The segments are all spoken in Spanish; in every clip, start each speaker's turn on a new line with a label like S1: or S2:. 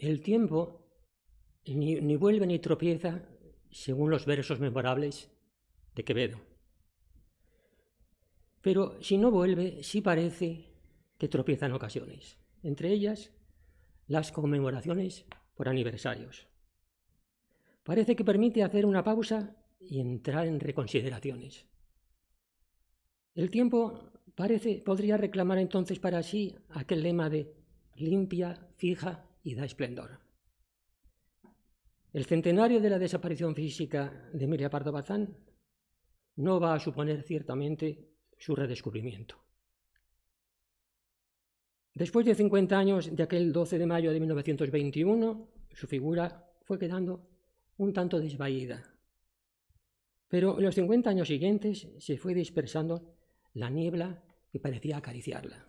S1: El tiempo ni, vuelve ni tropieza según los versos memorables de Quevedo. Pero si no vuelve, sí parece que tropieza en ocasiones, entre ellas las conmemoraciones por aniversarios. Parece que permite hacer una pausa y entrar en reconsideraciones. El tiempo parece podría reclamar entonces para sí aquel lema de limpia, fija y da esplendor. El centenario de la desaparición física de Emilia Pardo Bazán no va a suponer ciertamente su redescubrimiento. Después de 50 años de aquel 12 de mayo de 1921, su figura fue quedando un tanto desvaída. Pero en los 50 años siguientes se fue dispersando la niebla que parecía acariciarla.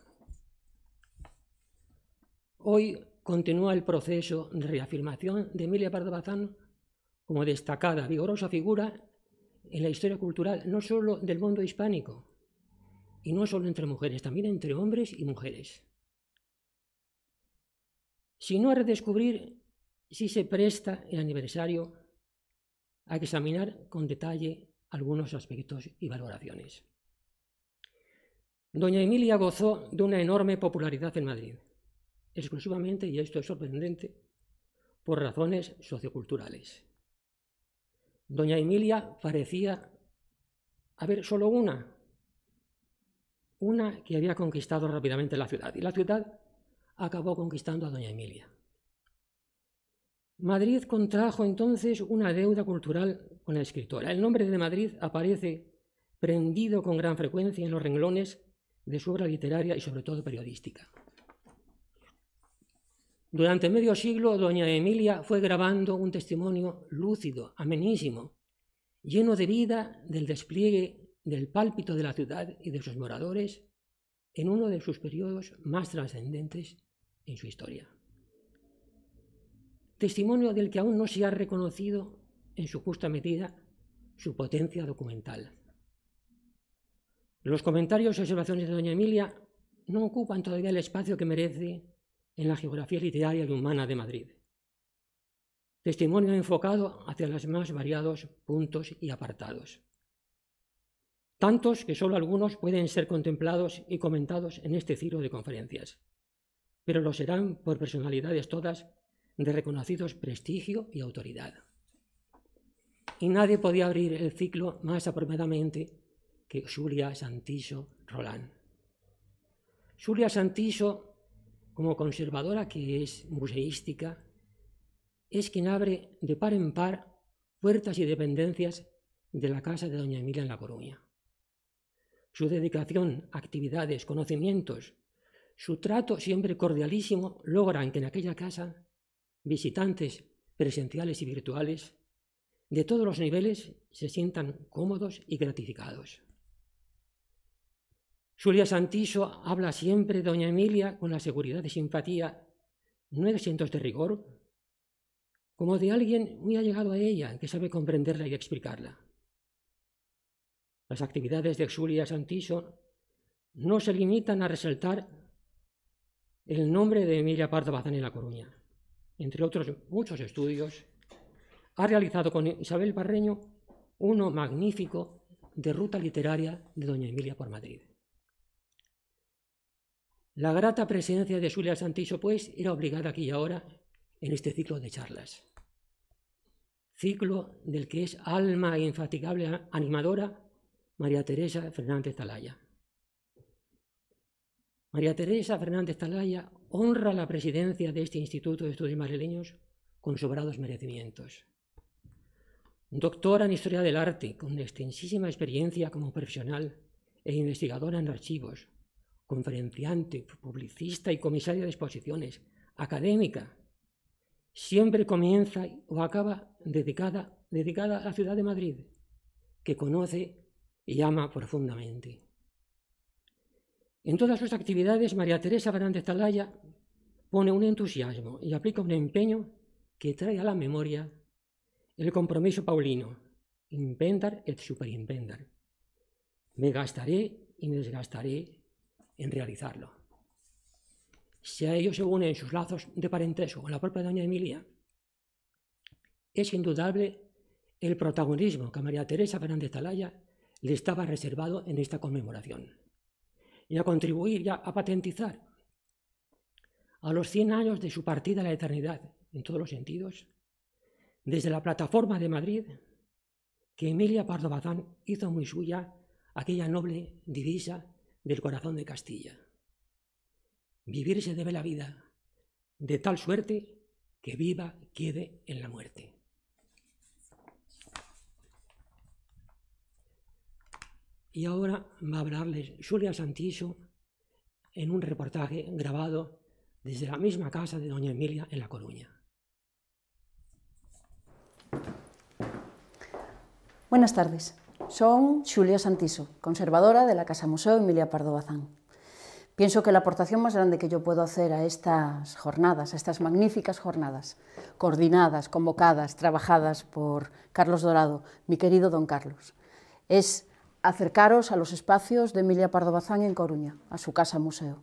S1: Hoy continúa el proceso de reafirmación de Emilia Pardo Bazán como destacada, vigorosa figura en la historia cultural, no solo del mundo hispánico, y no solo entre mujeres, también entre hombres y mujeres. Si no a redescubrir si se presta el aniversario a examinar con detalle algunos aspectos y valoraciones. Doña Emilia gozó de una enorme popularidad en Madrid exclusivamente, y esto es sorprendente, por razones socioculturales. Doña Emilia parecía haber solo una, una que había conquistado rápidamente la ciudad, y la ciudad acabó conquistando a Doña Emilia. Madrid contrajo entonces una deuda cultural con la escritora. El nombre de Madrid aparece prendido con gran frecuencia en los renglones de su obra literaria y sobre todo periodística. Durante medio siglo, doña Emilia fue grabando un testimonio lúcido, amenísimo, lleno de vida del despliegue del pálpito de la ciudad y de sus moradores en uno de sus periodos más trascendentes en su historia. Testimonio del que aún no se ha reconocido en su justa medida su potencia documental. Los comentarios y observaciones de doña Emilia no ocupan todavía el espacio que merece en la geografía literaria y humana de Madrid. Testimonio enfocado hacia los más variados puntos y apartados. Tantos que solo algunos pueden ser contemplados y comentados en este ciclo de conferencias, pero lo serán por personalidades todas de reconocidos prestigio y autoridad. Y nadie podía abrir el ciclo más apropiadamente que Julia Santiso Roland. Julia Santiso como conservadora que es museística, es quien abre de par en par puertas y dependencias de la casa de doña Emilia en La Coruña. Su dedicación, actividades, conocimientos, su trato siempre cordialísimo logran que en aquella casa visitantes presenciales y virtuales de todos los niveles se sientan cómodos y gratificados. Julia Santiso habla siempre de doña Emilia con la seguridad y simpatía, no de rigor, como de alguien muy allegado a ella que sabe comprenderla y explicarla. Las actividades de Julia Santiso no se limitan a resaltar el nombre de Emilia Pardo Bazán en La Coruña. Entre otros muchos estudios, ha realizado con Isabel Parreño uno magnífico de ruta literaria de doña Emilia por Madrid. La grata presencia de Julia Santiso, pues, era obligada aquí y ahora en este ciclo de charlas. Ciclo del que es alma e infatigable animadora María Teresa Fernández Talaya. María Teresa Fernández Talaya honra la presidencia de este Instituto de Estudios Marileños con sobrados merecimientos. Doctora en Historia del Arte, con extensísima experiencia como profesional e investigadora en archivos, conferenciante, publicista y comisaria de exposiciones, académica. Siempre comienza o acaba dedicada, dedicada a la ciudad de Madrid, que conoce y ama profundamente. En todas sus actividades, María Teresa Fernández Talaya pone un entusiasmo y aplica un empeño que trae a la memoria el compromiso paulino, inventar et superinventar. Me gastaré y me desgastaré en realizarlo. Si a ello se unen sus lazos de parentesco con la propia doña Emilia, es indudable el protagonismo que a María Teresa Fernández Talaya le estaba reservado en esta conmemoración y a contribuir ya a patentizar a los 100 años de su partida a la eternidad, en todos los sentidos, desde la plataforma de Madrid, que Emilia Pardo Bazán hizo muy suya aquella noble divisa del corazón de Castilla. Vivir se debe la vida de tal suerte que viva quede en la muerte. Y ahora va a hablarles Julia Santiso en un reportaje grabado desde la misma casa de Doña Emilia en La Coruña.
S2: Buenas tardes son Julia Santiso, conservadora de la Casa Museo Emilia Pardo Bazán. Pienso que la aportación más grande que yo puedo hacer a estas jornadas, a estas magníficas jornadas, coordinadas, convocadas, trabajadas por Carlos Dorado, mi querido don Carlos, es acercaros a los espacios de Emilia Pardo Bazán en Coruña, a su casa museo.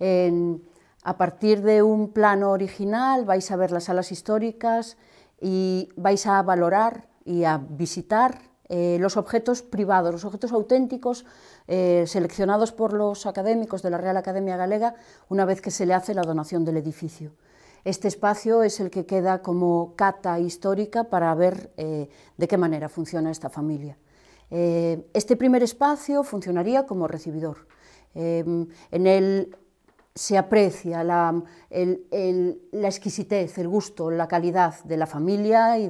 S2: a partir de un plano original vais a ver las salas históricas y vais a valorar y a visitar eh, los objetos privados, los objetos auténticos eh, seleccionados por los académicos de la Real Academia Galega una vez que se le hace la donación del edificio. Este espacio es el que queda como cata histórica para ver eh, de qué manera funciona esta familia. este primer espacio funcionaría como recibidor. en él se aprecia la, exquisitez, el gusto, la calidad de la familia y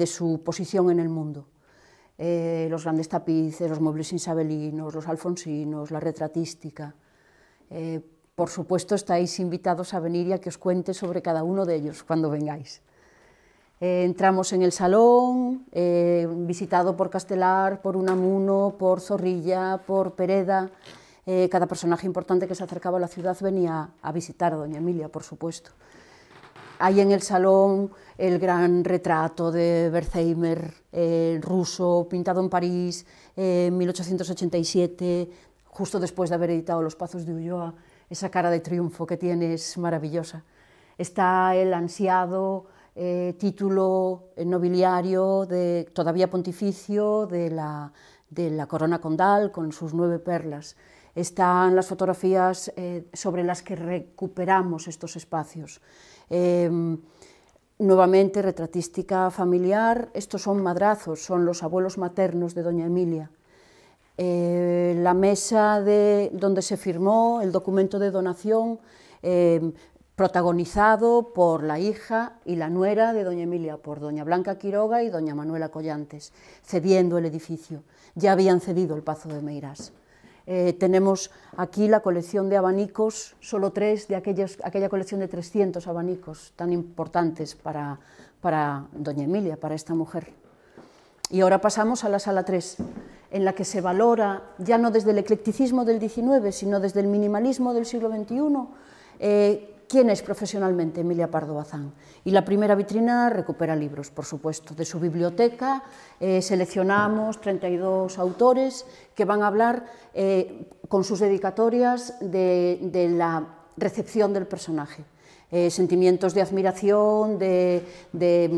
S2: de su posición en el mundo. Eh, los grandes tapices, los muebles isabelinos, los alfonsinos, la retratística. Eh, por supuesto, estáis invitados a venir y a que os cuente sobre cada uno de ellos cuando vengáis. Eh, entramos en el salón, visitado por Castelar, por Unamuno, por Zorrilla, por Pereda. cada personaje importante que se acercaba a la ciudad venía a visitar a Doña Emilia, por supuesto. Hay en el salón el gran retrato de Bertheimer, el eh, ruso, pintado en París en 1887, justo después de haber editado Los Pazos de Ulloa. Esa cara de triunfo que tiene es maravillosa. Está el ansiado eh, título eh, nobiliario de todavía pontificio de la, corona condal con sus nueve perlas están las fotografías sobre las que recuperamos estos espacios. Em, nuevamente, retratística familiar, estos son madrazos, son los abuelos maternos de doña Emilia. Eh, la mesa de, donde se firmó el documento de donación, em, protagonizado por la hija y la nuera de doña Emilia, por doña Blanca Quiroga y doña Manuela Collantes, cediendo el edificio. Ya habían cedido el Pazo de Meirás. Eh, tenemos aquí la colección de abanicos, solo tres de aquella colección de 300 abanicos tan importantes para, para doña Emilia, para esta mujer. Y ahora pasamos a la sala 3, en la que se valora, ya no desde el eclecticismo del XIX, sino desde el minimalismo del siglo XXI, ¿Quién es profesionalmente Emilia Pardo Bazán? Y la primera vitrina recupera libros, por supuesto, de su biblioteca. Eh, seleccionamos 32 autores que van a hablar eh, con sus dedicatorias de, la recepción del personaje. Eh, sentimientos de admiración, de,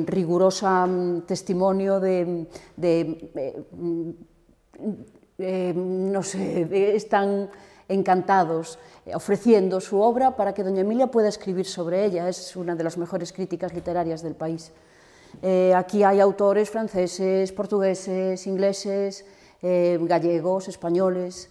S2: rigurosa mm, testimonio, de, mm, no sé, están encantados, eh, ofreciendo su obra para que doña Emilia pueda escribir sobre ella. Es una de las mejores críticas literarias del país. Eh, aquí hay autores franceses, portugueses, ingleses, eh, gallegos, españoles.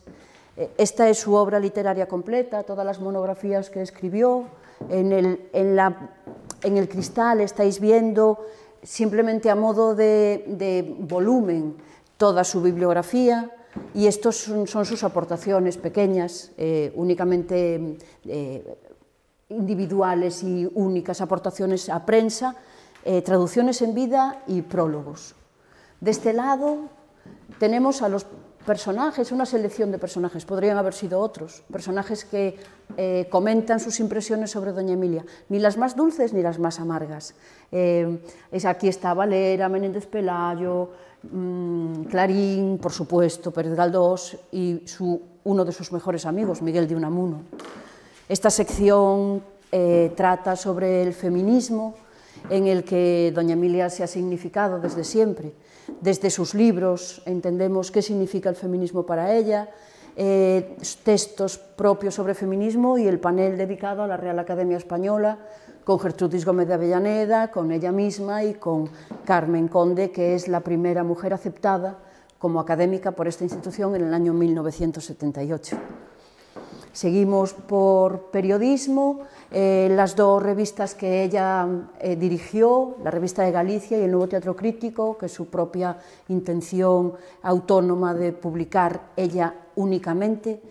S2: esta es su obra literaria completa, todas las monografías que escribió. En el, cristal estáis viendo, simplemente a modo de volumen, toda su bibliografía y estos son, sus aportaciones pequeñas, eh, únicamente eh, individuales y únicas aportaciones a prensa, eh, traducciones en vida y prólogos. De este lado tenemos a los personajes, una selección de personajes, podrían haber sido otros, personajes que comentan sus impresiones sobre Doña Emilia, ni las más dulces ni las más amargas. es, aquí está Valera, Menéndez Pelayo, Mm, Clarín, por supuesto, Pérez Galdós y uno de sus mejores amigos, Miguel de Unamuno. Esta sección eh, trata sobre el feminismo en el que doña Emilia se ha significado desde siempre. Desde sus libros entendemos qué significa el feminismo para ella, eh, textos propios sobre feminismo y el panel dedicado a la Real Academia Española con Gertrudis Gómez de Avellaneda, con ella misma y con Carmen Conde, que es la primera mujer aceptada como académica por esta institución en el año 1978. Seguimos por periodismo, eh, las dos revistas que ella eh, dirigió, la revista de Galicia y el Nuevo Teatro Crítico, que es su propia intención autónoma de publicar ella únicamente.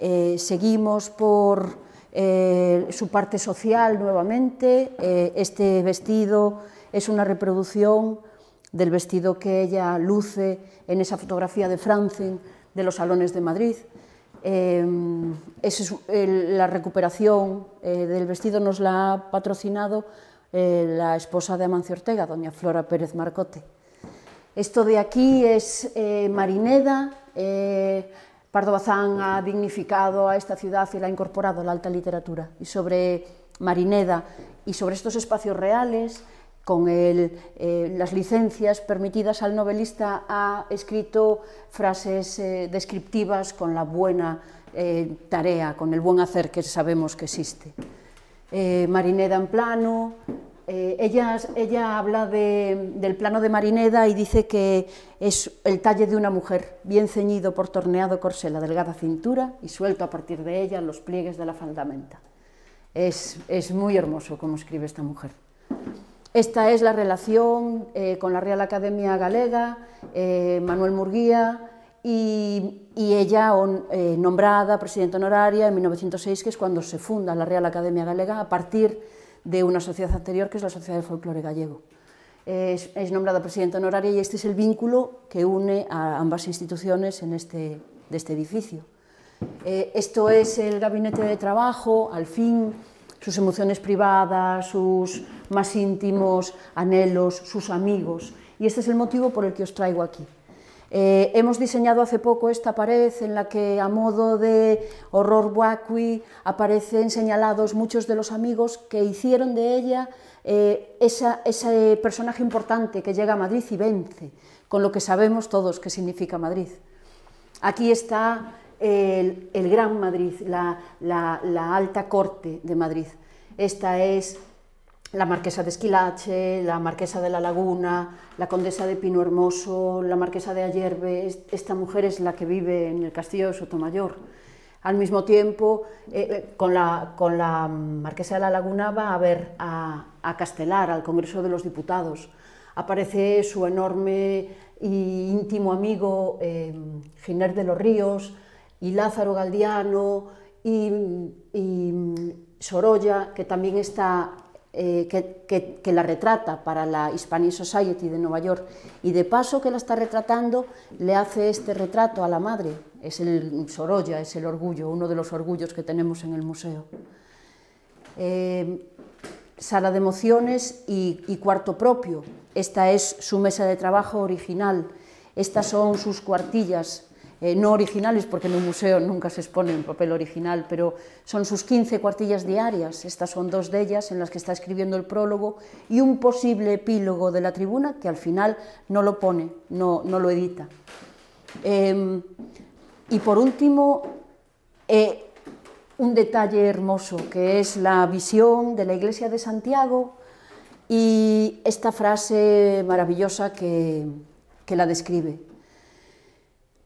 S2: Eh, seguimos por eh, su parte social nuevamente. Eh, este vestido es una reproducción del vestido que ella luce en esa fotografía de Franzen de los salones de Madrid. Eh, es la recuperación del vestido nos la ha patrocinado la esposa de Amancio Ortega, doña Flora Pérez Marcote. Esto de aquí es Marineda, Pardo Bazán ha dignificado a esta ciudad y la ha incorporado a la alta literatura. Y sobre Marineda y sobre estos espacios reales, con eh, las licencias permitidas al novelista, ha escrito frases eh, descriptivas con la buena eh, tarea, con el buen hacer que sabemos que existe. Marineda en plano, eh, ella, ella, habla del plano de Marineda y dice que es el talle de una mujer, bien ceñido por torneado corsé, la delgada cintura y suelto a partir de ella los pliegues de la faldamenta. Es, es muy hermoso como escribe esta mujer. Esta es la relación eh, con la Real Academia Galega, eh, Manuel Murguía y, ella nombrada presidenta honoraria en 1906, que es cuando se funda la Real Academia Galega, a partir de de una sociedad anterior que es la Sociedad de Folclore Gallego. Es, nombrada presidenta honoraria y este es el vínculo que une a ambas instituciones en este, de este edificio. Eh, esto es el gabinete de trabajo, al fin, sus emociones privadas, sus más íntimos anhelos, sus amigos. Y este es el motivo por el que os traigo aquí. Eh, hemos diseñado hace poco esta pared en la que a modo de horror vacui aparecen señalados muchos de los amigos que hicieron de ella eh, ese personaje importante que llega a Madrid y vence, con lo que sabemos todos que significa Madrid. Aquí está el, Gran Madrid, la, la alta corte de Madrid. Esta es la marquesa de Esquilache, la marquesa de la Laguna, la condesa de Pino Hermoso, la marquesa de Ayerbe, esta mujer es la que vive en el castillo de Sotomayor. Al mismo tiempo, eh, eh, con, la, con, la, marquesa de la Laguna va a ver a, a Castelar, al Congreso de los Diputados. Aparece su enorme y íntimo amigo eh, Giner de los Ríos y Lázaro Galdiano y, y mm, Sorolla, que también está eh, que, la retrata para la Hispanic Society de Nueva York y de paso que la está retratando le hace este retrato a la madre, es el Sorolla, es el orgullo, uno de los orgullos que tenemos en el museo. Eh, sala de emociones y cuarto propio, esta es su mesa de trabajo original, estas son sus cuartillas eh, no originales, porque en un museo nunca se expone en papel original, pero son sus 15 cuartillas diarias, estas son dos de ellas en las que está escribiendo el prólogo y un posible epílogo de la tribuna que al final no lo pone, no, lo edita. Em, y por último, eh, un detalle hermoso, que es la visión de la iglesia de Santiago y esta frase maravillosa que la describe.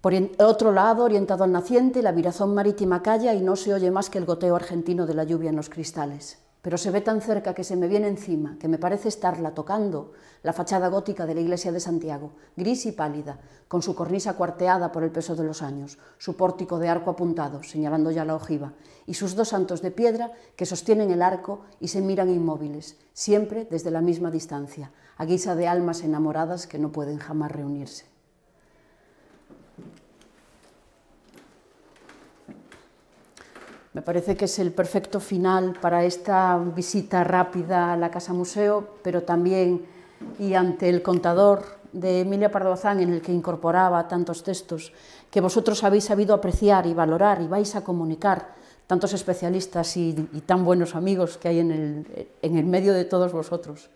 S2: Por otro lado, orientado al naciente, la virazón marítima calla y no se oye más que el goteo argentino de la lluvia en los cristales. Pero se ve tan cerca que se me viene encima, que me parece estarla tocando, la fachada gótica de la iglesia de Santiago, gris y pálida, con su cornisa cuarteada por el peso de los años, su pórtico de arco apuntado, señalando ya la ojiva, y sus dos santos de piedra que sostienen el arco y se miran inmóviles, siempre desde la misma distancia, a guisa de almas enamoradas que no pueden jamás reunirse. Me parece que es el perfecto final para esta visita rápida a la Casa Museo, pero también y ante el contador de Emilia Pardo en el que incorporaba tantos textos que vosotros habéis sabido apreciar y valorar y vais a comunicar, tantos especialistas y, tan buenos amigos que hay en el, en el medio de todos vosotros.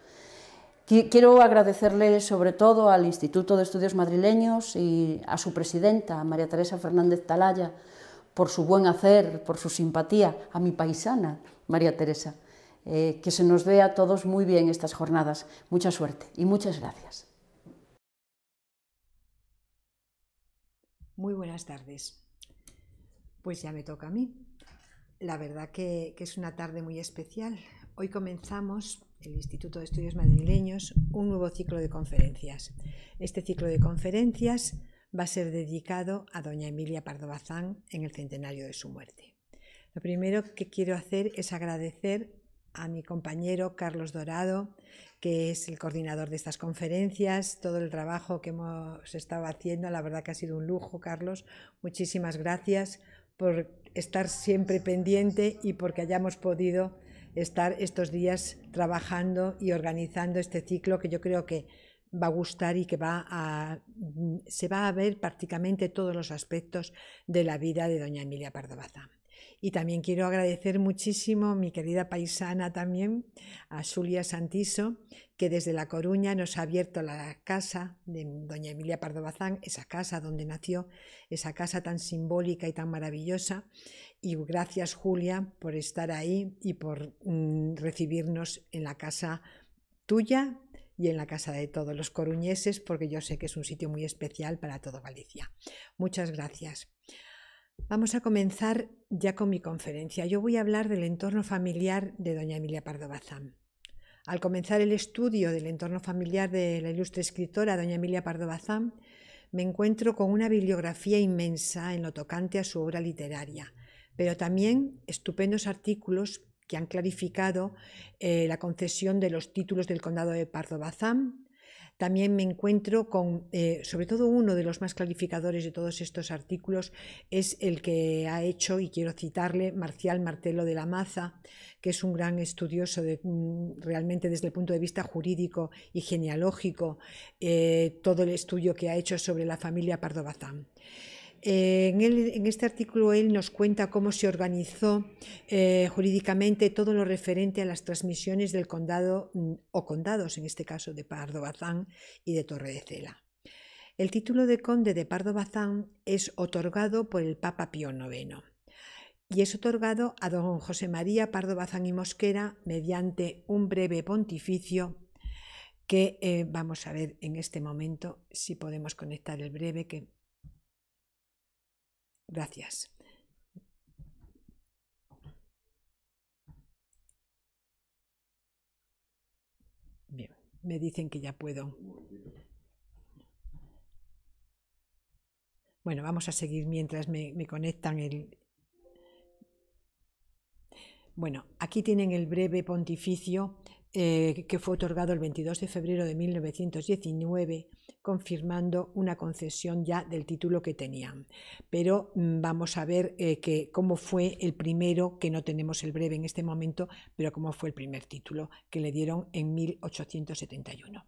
S2: Quiero agradecerle sobre todo al Instituto de Estudios Madrileños y a su presidenta, María Teresa Fernández Talaya, por su buen hacer, por su simpatía, a mi paisana, María Teresa. Eh, que se nos dé a todos muy bien estas jornadas. Mucha suerte y muchas gracias.
S3: Muy buenas tardes. Pues ya me toca a mí. La verdad que, que es una tarde muy especial. Hoy comenzamos el Instituto de Estudios Madrileños un nuevo ciclo de conferencias. Este ciclo de conferencias va a ser dedicado a doña Emilia Pardo Bazán en el centenario de su muerte. Lo primero que quiero hacer es agradecer a mi compañero Carlos Dorado, que es el coordinador de estas conferencias, todo el trabajo que hemos estado haciendo, la verdad que ha sido un lujo, Carlos. Muchísimas gracias por estar siempre pendiente y porque hayamos podido estar estos días trabajando y organizando este ciclo que yo creo que va a gustar y que va a, mm, se va a ver prácticamente todos los aspectos de la vida de doña Emilia Pardo Bazán. Y también quiero agradecer muchísimo a mi querida paisana también, a Julia Santiso, que desde La Coruña nos ha abierto la casa de doña Emilia Pardo Bazán, esa casa donde nació, esa casa tan simbólica y tan maravillosa. Y gracias, Julia, por estar ahí y por mm, recibirnos en la casa tuya, y en la casa de todos los coruñeses, porque yo sé que es un sitio muy especial para toda Galicia. Muchas gracias. Vamos a comenzar ya con mi conferencia. Yo voy a hablar del entorno familiar de doña Emilia Pardo Bazán. Al comenzar el estudio del entorno familiar de la ilustre escritora doña Emilia Pardo Bazán, me encuentro con una bibliografía inmensa en lo tocante a su obra literaria, pero también estupendos artículos que han clarificado eh, la concesión de los títulos del condado de Pardo Bazán. También me encuentro con, eh, sobre todo uno de los más clarificadores de todos estos artículos, es el que ha hecho, y quiero citarle, Marcial Martelo de la Maza, que es un gran estudioso de, mm, realmente desde el punto de vista jurídico y genealógico, eh, todo el estudio que ha hecho sobre la familia Pardo Bazán. Eh, en, este artículo él nos cuenta cómo se organizó eh, jurídicamente todo lo referente a las transmisiones del condado mm, o condados, en este caso de Pardo Bazán y de Torre de Cela. El título de conde de Pardo Bazán es otorgado por el Papa Pío IX y es otorgado a don José María Pardo Bazán y Mosquera mediante un breve pontificio que eh, vamos a ver en este momento si podemos conectar el breve que Gracias. Bien, me dicen que ya puedo. Bueno, vamos a seguir mientras me, me conectan el... Bueno, aquí tienen el breve pontificio eh, que fue otorgado el 22 de febrero de 1919, confirmando una concesión ya del título que tenían. Pero mm, vamos a ver eh, que, cómo fue el primero, que no tenemos el breve en este momento, pero cómo fue el primer título que le dieron en 1871.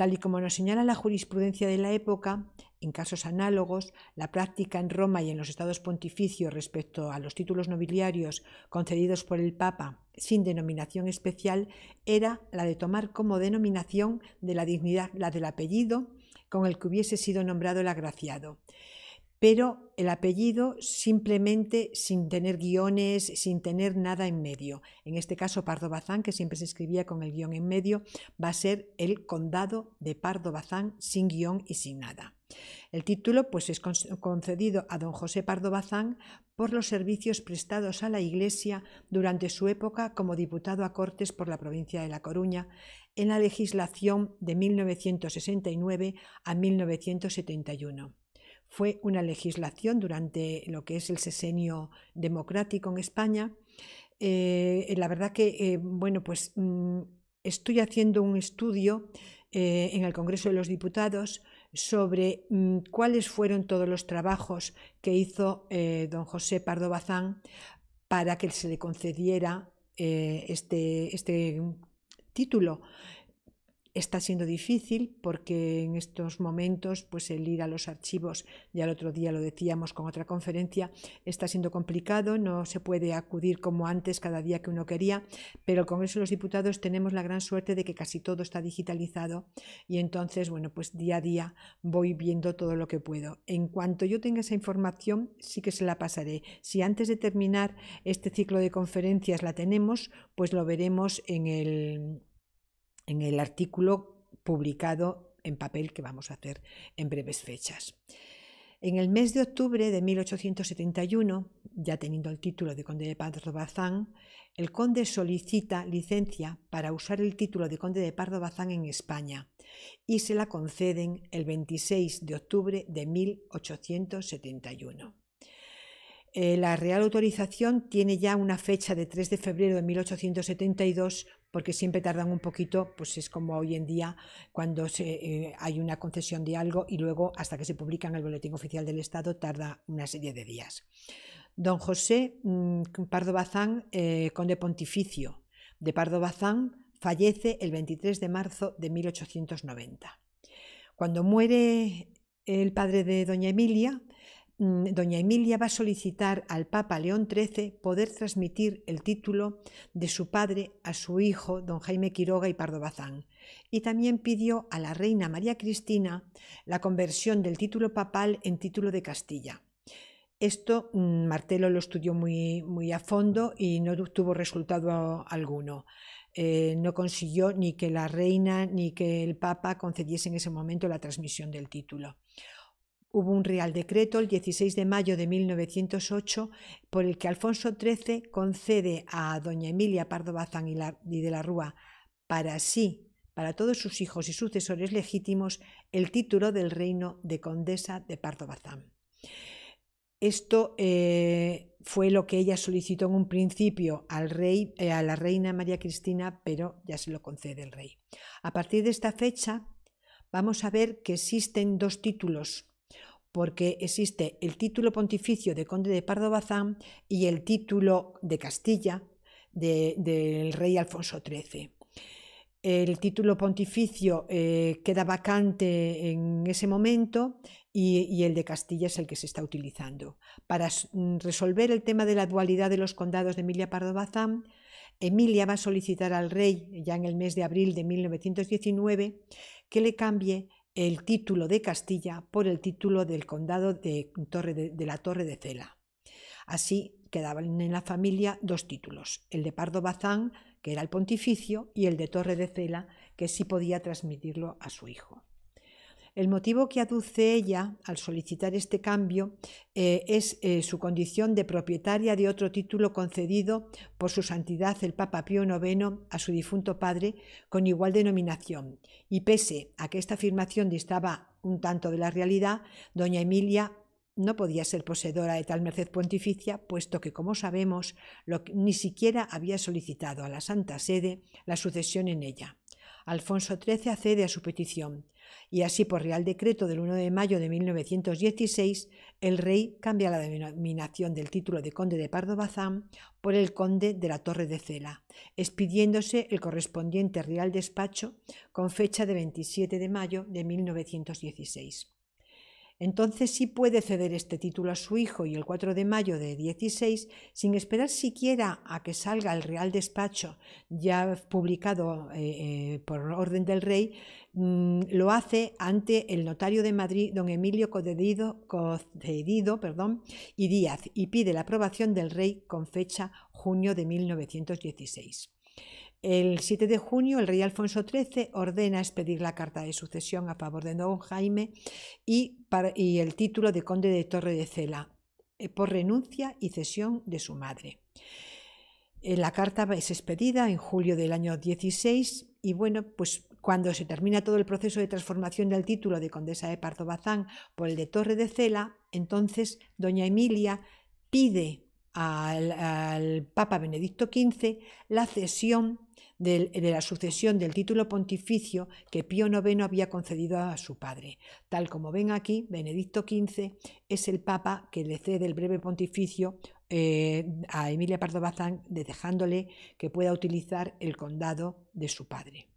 S3: Tal y como nos señala la jurisprudencia de la época, en casos análogos, la práctica en Roma y en los estados pontificios respecto a los títulos nobiliarios concedidos por el Papa sin denominación especial era la de tomar como denominación de la dignidad la del apellido con el que hubiese sido nombrado el agraciado pero el apellido simplemente sin tener guiones, sin tener nada en medio. En este caso, Pardo Bazán, que siempre se escribía con el guión en medio, va a ser el condado de Pardo Bazán sin guión y sin nada. El título pues, es concedido a don José Pardo Bazán por los servicios prestados a la Iglesia durante su época como diputado a Cortes por la provincia de La Coruña en la legislación de 1969 a 1971 fue una legislación durante lo que es el sesenio democrático en España. Eh, eh, la verdad que, eh, bueno, pues mm, estoy haciendo un estudio en el Congreso de los Diputados sobre mm, cuáles fueron todos los trabajos que hizo don José Pardo Bazán para que se le concediera este, este título. Está siendo difícil porque en estos momentos, pues el ir a los archivos, ya el otro día lo decíamos con otra conferencia, está siendo complicado, no se puede acudir como antes cada día que uno quería, pero el Congreso de los Diputados tenemos la gran suerte de que casi todo está digitalizado y entonces, bueno, pues día a día voy viendo todo lo que puedo. En cuanto yo tenga esa información, sí que se la pasaré. Si antes de terminar este ciclo de conferencias la tenemos, pues lo veremos en el en el artículo publicado en papel que vamos a hacer en breves fechas. En el mes de octubre de 1871, ya teniendo el título de conde de Pardo Bazán, el conde solicita licencia para usar el título de conde de Pardo Bazán en España y se la conceden el 26 de octubre de 1871. Eh, la real autorización tiene ya una fecha de 3 de febrero de 1872 porque siempre tardan un poquito, pues es como hoy en día cuando eh, hay una concesión de algo y luego hasta que se publica en el Boletín Oficial del Estado tarda una serie de días. Don José mm, Pardo Bazán, eh, conde pontificio de Pardo Bazán, fallece el 23 de marzo de 1890. Cuando muere el padre de doña Emilia, Mm, doña Emilia va a solicitar al Papa León XIII poder transmitir el título de su padre a su hijo, don Jaime Quiroga y Pardo Bazán. Y también pidió a la reina María Cristina la conversión del título papal en título de Castilla. Esto mm, Martelo lo estudió muy, muy a fondo y no tuvo resultado alguno. Eh, no consiguió ni que la reina ni que el papa concediese en ese momento la transmisión del título. Hubo un Real Decreto el 16 de mayo de 1908 por el que Alfonso XIII concede a doña Emilia Pardo Bazán y, de la Rúa para sí, para todos sus hijos y sucesores legítimos, el título del reino de Condesa de Pardo Bazán. Esto eh, fue lo que ella solicitó en un principio al rey, eh, a la reina María Cristina, pero ya se lo concede el rey. A partir de esta fecha, vamos a ver que existen dos títulos porque existe el título pontificio de conde de Pardo Bazán y el título de Castilla del rey Alfonso XIII. El título pontificio eh, queda vacante en ese momento y, y, el de Castilla es el que se está utilizando. Para mm, resolver el tema de la dualidad de los condados de Emilia Pardo Bazán, Emilia va a solicitar al rey, ya en el mes de abril de 1919, que le cambie el título de Castilla por el título del condado de, Torre de, la Torre de Cela. Así quedaban en la familia dos títulos, el de Pardo Bazán, que era el pontificio, y el de Torre de Cela, que sí podía transmitirlo a su hijo. El motivo que aduce ella al solicitar este cambio eh, es eh, su condición de propietaria de otro título concedido por su santidad el Papa Pío IX a su difunto padre con igual denominación. Y pese a que esta afirmación distaba un tanto de la realidad, doña Emilia no podía ser poseedora de tal merced pontificia, puesto que, como sabemos, ni siquiera había solicitado a la Santa Sede la sucesión en ella. Alfonso XIII accede a su petición, y así por Real Decreto del 1 de mayo de 1916, el rey cambia la denominación del título de conde de Pardo Bazán por el conde de la Torre de Cela, expidiéndose el correspondiente Real Despacho con fecha de 27 de mayo de 1916. Entonces sí puede ceder este título a su hijo y el 4 de mayo de 16, sin esperar siquiera a que salga el Real Despacho, ya publicado eh, eh, por orden del rey, mm, lo hace ante el notario de Madrid, don Emilio Codedido, y Díaz, y pide la aprobación del rey con fecha junio de 1916. El 7 de junio, el rey Alfonso XIII ordena expedir la carta de sucesión a favor de don Jaime y, el título de conde de Torre de Cela eh, por renuncia y cesión de su madre. Eh, la carta es expedida en julio del año 16 y bueno, pues cuando se termina todo el proceso de transformación del título de condesa de Pardo Bazán por el de Torre de Cela, entonces doña Emilia pide al, al Papa Benedicto XV la cesión de, la sucesión del título pontificio que Pío IX había concedido a su padre. Tal como ven aquí, Benedicto XV es el papa que le cede el breve pontificio eh, a Emilia Pardo Bazán, dejándole que pueda utilizar el condado de su padre.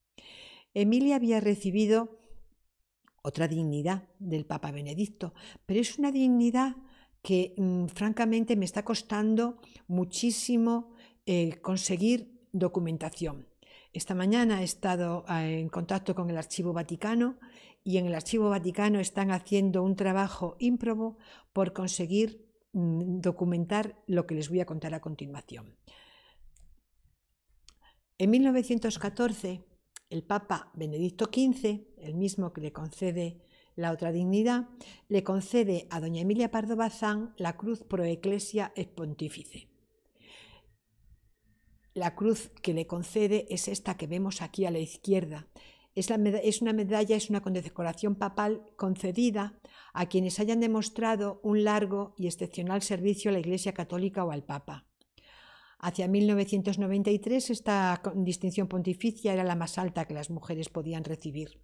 S3: Emilia había recibido otra dignidad del Papa Benedicto, pero es una dignidad que mm, francamente me está costando muchísimo eh, conseguir documentación. Esta mañana he estado eh, en contacto con el Archivo Vaticano y en el Archivo Vaticano están haciendo un trabajo ímprobo por conseguir mm, documentar lo que les voy a contar a continuación. En 1914, el Papa Benedicto XV, el mismo que le concede la otra dignidad, le concede a doña Emilia Pardo Bazán la cruz pro ecclesia et pontífice. La cruz que le concede es esta que vemos aquí a la izquierda. Es, una medalla, es una condecoración papal concedida a quienes hayan demostrado un largo y excepcional servicio a la Iglesia Católica o al Papa. Hacia 1993 esta distinción pontificia era la más alta que las mujeres podían recibir.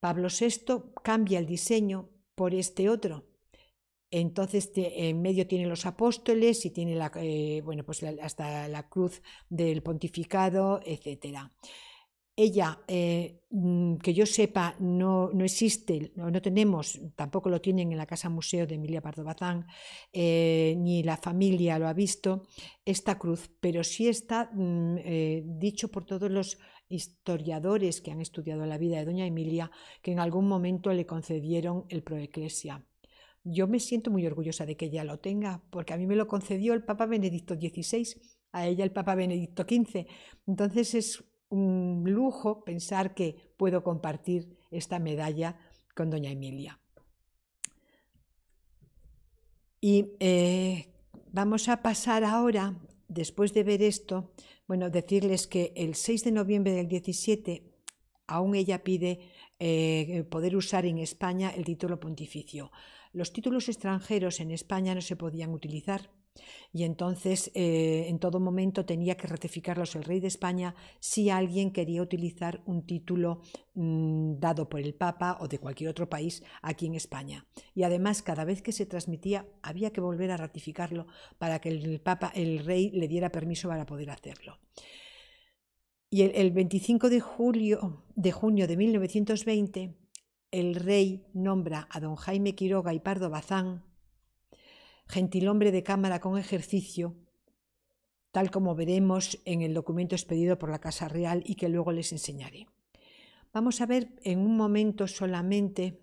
S3: Pablo VI cambia el diseño por este otro, entonces, en medio tiene los apóstoles y tiene la, eh, bueno, pues hasta la cruz del pontificado, etc. ella, eh, mm, que yo sepa, no, no existe, no, tenemos, tampoco lo tienen en la Casa Museo de Emilia Pardo Bazán, eh, ni la familia lo ha visto, esta cruz, pero sí está mm, dicho por todos los historiadores que han estudiado la vida de doña Emilia que en algún momento le concedieron el proeclesia. Yo me siento muy orgullosa de que ella lo tenga, porque a mí me lo concedió el Papa Benedicto XVI, a ella el Papa Benedicto XV. Entonces es un lujo pensar que puedo compartir esta medalla con doña Emilia. Y eh, vamos a pasar ahora, después de ver esto, bueno, decirles que el 6 de noviembre del 17 aún ella pide eh, poder usar en España el título pontificio los títulos extranjeros en España no se podían utilizar. Y entonces, eh, en todo momento, tenía que ratificarlos el rey de España si alguien quería utilizar un título mm, dado por el Papa o de cualquier otro país aquí en España. Y además, cada vez que se transmitía, había que volver a ratificarlo para que el Papa, el rey, le diera permiso para poder hacerlo. Y el, 25 de, julio, de junio de 1920 el rey nombra a don Jaime Quiroga y Pardo Bazán, gentilhombre de cámara con ejercicio, tal como veremos en el documento expedido por la Casa Real y que luego les enseñaré. Vamos a ver en un momento solamente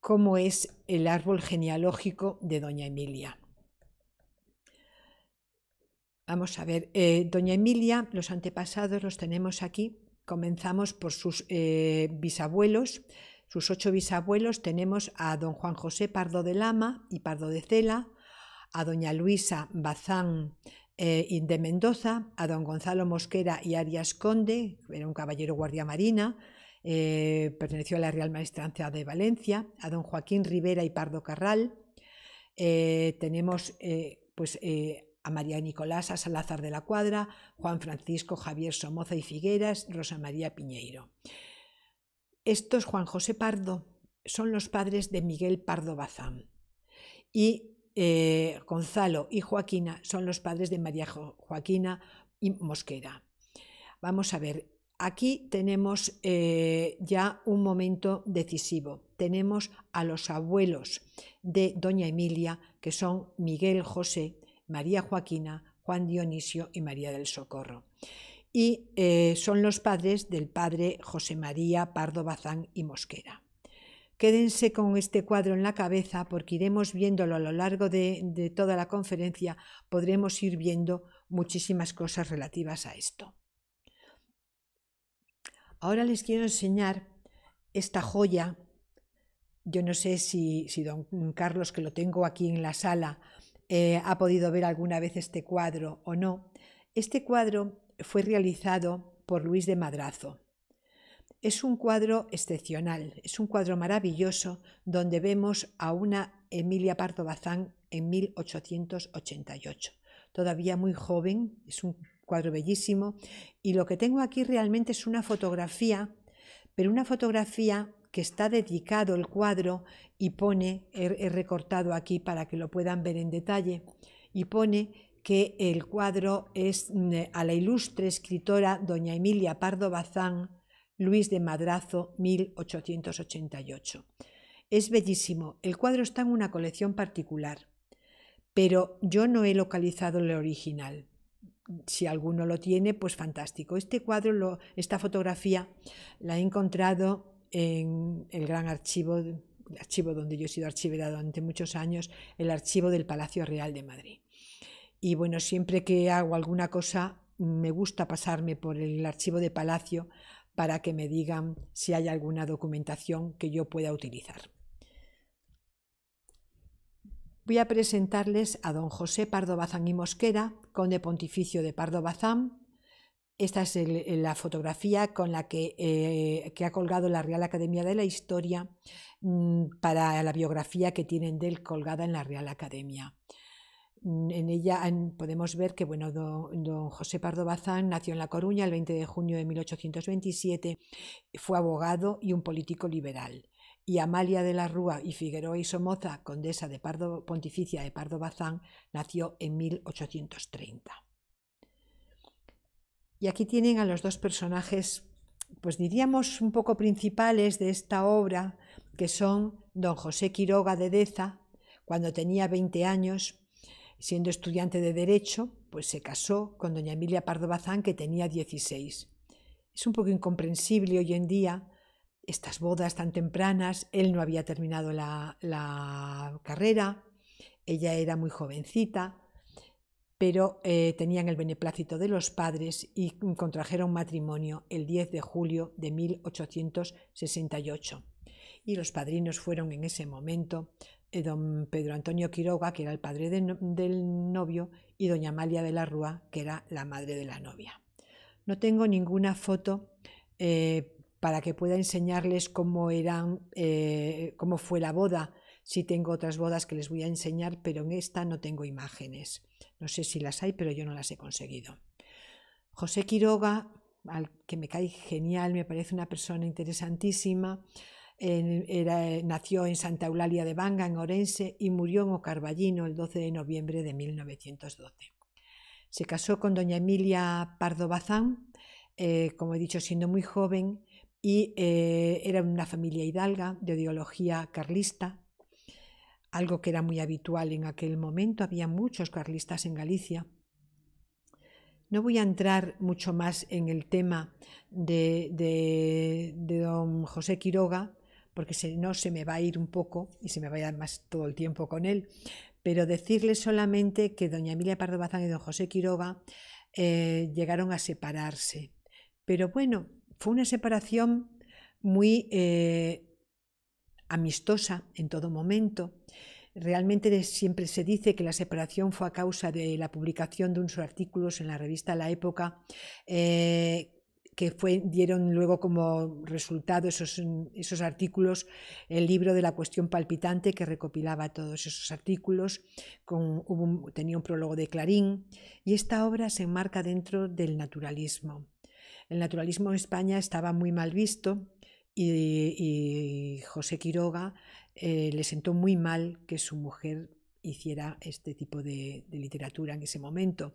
S3: cómo es el árbol genealógico de doña Emilia. Vamos a ver, eh, doña Emilia, los antepasados los tenemos aquí Comenzamos por sus eh, bisabuelos. Sus ocho bisabuelos tenemos a don Juan José Pardo de Lama y Pardo de Cela, a doña Luisa Bazán eh, de Mendoza, a don Gonzalo Mosquera y Arias Conde, era un caballero guardia marina, eh, perteneció a la Real Maestranza de Valencia, a don Joaquín Rivera y Pardo Carral. tenemos pues, a María a Salazar de la Cuadra, Juan Francisco Javier Somoza y Figueras, Rosa María Piñeiro. Estos Juan José Pardo son los padres de Miguel Pardo Bazán y eh, Gonzalo y Joaquina son los padres de María Joaquina y Mosquera. Vamos a ver, aquí tenemos eh, ya un momento decisivo. Tenemos a los abuelos de doña Emilia, que son Miguel José María Joaquina, Juan Dionisio y María del Socorro. Y eh, son los padres del padre José María Pardo Bazán y Mosquera. Quédense con este cuadro en la cabeza porque iremos viéndolo a lo largo de, toda la conferencia, podremos ir viendo muchísimas cosas relativas a esto. Ahora les quiero enseñar esta joya. Yo no sé si don Carlos, que lo tengo aquí en la sala, eh, ha podido ver alguna vez este cuadro o no, este cuadro fue realizado por Luis de Madrazo. Es un cuadro excepcional, es un cuadro maravilloso donde vemos a una Emilia Pardo Bazán en 1888. Todavía muy joven, es un cuadro bellísimo y lo que tengo aquí realmente es una fotografía, pero una fotografía que está dedicado el cuadro y pone, he, recortado aquí para que lo puedan ver en detalle, y pone que el cuadro es mm, a la ilustre escritora doña Emilia Pardo Bazán, Luis de Madrazo, 1888. Es bellísimo, el cuadro está en una colección particular, pero yo no he localizado el original. Si alguno lo tiene, pues fantástico. Este cuadro, lo, esta fotografía, la he encontrado en el gran archivo, el archivo donde yo he sido archivera durante muchos años, el archivo del Palacio Real de Madrid. Y bueno, siempre que hago alguna cosa, me gusta pasarme por el archivo de Palacio para que me digan si hay alguna documentación que yo pueda utilizar. Voy a presentarles a don José Pardo Bazán y Mosquera, conde pontificio de Pardo Bazán, esta es eh, la fotografía con la eh, que, ha colgado la Real Academia de la Historia mm, para la biografía que tienen de él colgada en la Real Academia. Mm, en ella podemos ver que don, José Pardo Bazán nació en La Coruña el 20 de junio de 1827, fue abogado y un político liberal. Y Amalia de la Rúa y Figueroa y Somoza, condesa de Pardo, pontificia de Pardo Bazán, nació en 1830. Y aquí tienen a los dos personajes, pues diríamos un poco principales de esta obra, que son don José Quiroga de Deza, cuando tenía 20 años, siendo estudiante de Derecho, pues se casó con doña Emilia Pardo Bazán, que tenía 16. Es un poco incomprensible hoy en día estas bodas tan tempranas, él no había terminado la, la carrera, ella era muy jovencita, pero eh, tenían el beneplácito de los padres y contrajeron matrimonio el 10 de julio de 1868. Y los padrinos fueron en ese momento eh, don Pedro Antonio Quiroga, que era el padre del novio, y doña Amalia de la Rúa, que era la madre de la novia. No tengo ninguna foto eh, para que pueda enseñarles cómo, eran, cómo fue la boda, Sí tengo otras bodas que les voy a enseñar, pero en esta no tengo imágenes. No sé si las hay, pero yo no las he conseguido. José Quiroga, al que me cae genial, me parece una persona interesantísima, nació en Santa Eulalia de Vanga, en Orense, y murió en Ocarvallino el 12 de noviembre de 1912. Se casó con doña Emilia Pardo Bazán, eh, como he dicho, siendo muy joven, y eh, era una familia hidalga de ideología carlista, algo que era muy habitual en aquel momento, había muchos carlistas en Galicia. No voy a entrar mucho más en el tema de, de, don José Quiroga, porque si no se me va a ir un poco y se me va a ir más todo el tiempo con él, pero decirles solamente que doña Emilia Pardo Bazán y don José Quiroga eh, llegaron a separarse. Pero bueno, fue una separación muy eh, amistosa en todo momento. Realmente siempre se dice que la separación fue a causa de la publicación de unos artículos en la revista La Época. Eh, que dieron luego como resultado esos, artículos el libro de la cuestión palpitante que recopilaba todos esos artículos, con, tenía un prólogo de Clarín y esta obra se enmarca dentro del naturalismo. El naturalismo en España estaba muy mal visto y José Quiroga eh, le sentó muy mal que su mujer hiciera este tipo de, literatura en ese momento.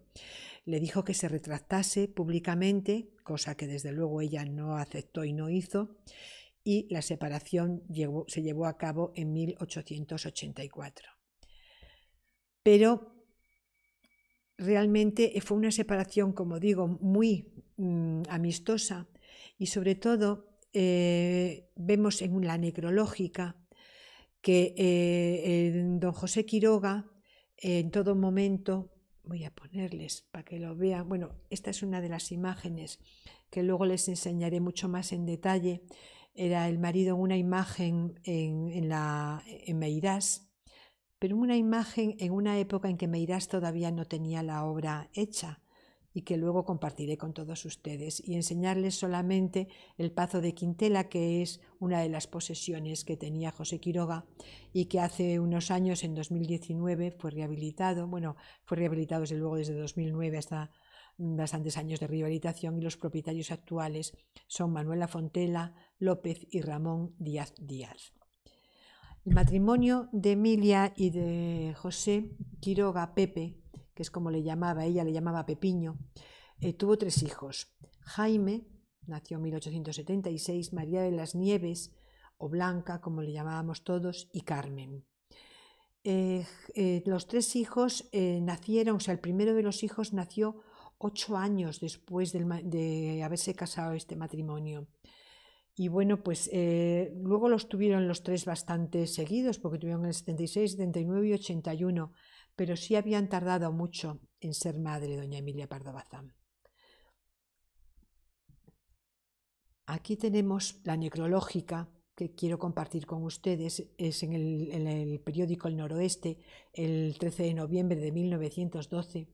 S3: Le dijo que se retractase públicamente, cosa que desde luego ella no aceptó y no hizo, y la separación se llevó a cabo en 1884. Pero realmente fue una separación, como digo, muy mm, amistosa y sobre todo eh, vemos en la necrológica que eh, don José Quiroga en todo momento, voy a ponerles para que lo vean, bueno, esta es una de las imágenes que luego les enseñaré mucho más en detalle, era el marido en una imagen en, la, en Meirás, pero una imagen en una época en que Meirás todavía no tenía la obra hecha y que luego compartiré con todos ustedes y enseñarles solamente el Pazo de Quintela, que es una de las posesiones que tenía José Quiroga y que hace unos años, en 2019, fue rehabilitado. Bueno, fue rehabilitado desde luego desde 2009 hasta bastantes años de rehabilitación y los propietarios actuales son Manuela Fontela López y Ramón Díaz Díaz. El matrimonio de Emilia y de José Quiroga Pepe que es como le llamaba ella, le llamaba Pepiño, eh, tuvo tres hijos. Jaime, nació en 1876, María de las Nieves, o Blanca, como le llamábamos todos, y Carmen. Eh, eh, los tres hijos nacieron, o sea, el primero de los hijos nació ocho años después de haberse casado este matrimonio. Y bueno, pues luego los tuvieron los tres bastante seguidos, porque tuvieron el 76, 79 y 81 pero sí habían tardado mucho en ser madre doña Emilia Pardo Bazán. Aquí tenemos la necrológica que quiero compartir con ustedes. Es en el, el, periódico El Noroeste, el 13 de noviembre de 1912.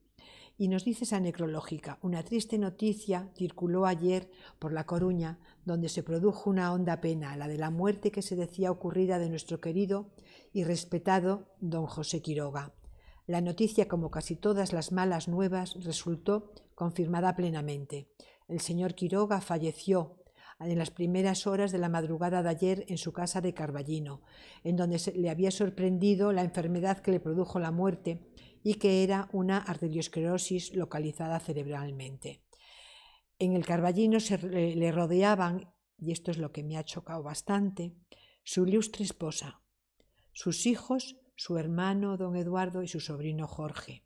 S3: Y nos dice esa necrológica, una triste noticia circuló ayer por La Coruña, donde se produjo una honda pena, la de la muerte que se decía ocurrida de nuestro querido y respetado don José Quiroga, la noticia, como casi todas las malas nuevas, resultó confirmada plenamente. El señor Quiroga falleció en las primeras horas de la madrugada de ayer en su casa de Carballino, en donde se le había sorprendido la enfermedad que le produjo la muerte y que era una arteriosclerosis localizada cerebralmente. En el Carballino se le rodeaban, y esto es lo que me ha chocado bastante, su ilustre esposa, sus hijos su hermano don Eduardo y su sobrino Jorge.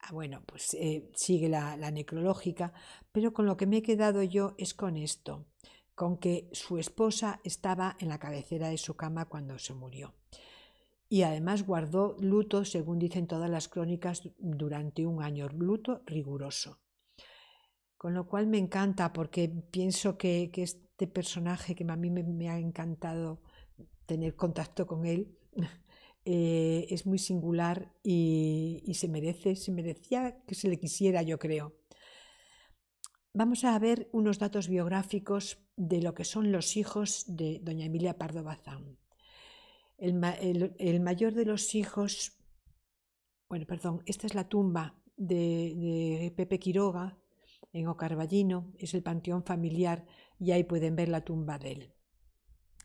S3: Ah, bueno, pues eh, sigue la, necrológica, pero con lo que me he quedado yo es con esto, con que su esposa estaba en la cabecera de su cama cuando se murió y además guardó luto, según dicen todas las crónicas, durante un año, luto riguroso. Con lo cual me encanta porque pienso que, este personaje que a mí me, ha encantado tener contacto con él, eh, es muy singular y, se merece, se merecía que se le quisiera, yo creo. Vamos a ver unos datos biográficos de lo que son los hijos de doña Emilia Pardo Bazán. El, mayor de los hijos, bueno, perdón, esta es la tumba de, de Pepe Quiroga en Ocarballino, es el panteón familiar y ahí pueden ver la tumba de él.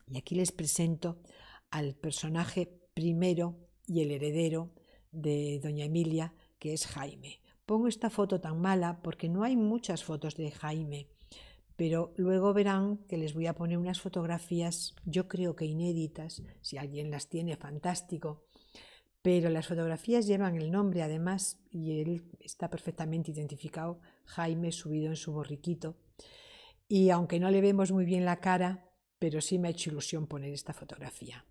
S3: Y aquí les presento al personaje primero y el heredero de doña Emilia, que es Jaime. Pongo esta foto tan mala porque no hay muchas fotos de Jaime, pero luego verán que les voy a poner unas fotografías, yo creo que inéditas, si alguien las tiene, fantástico. Pero las fotografías llevan el nombre además y él está perfectamente identificado, Jaime subido en su borriquito. Y aunque no le vemos muy bien la cara, pero sí me ha hecho ilusión poner esta fotografía.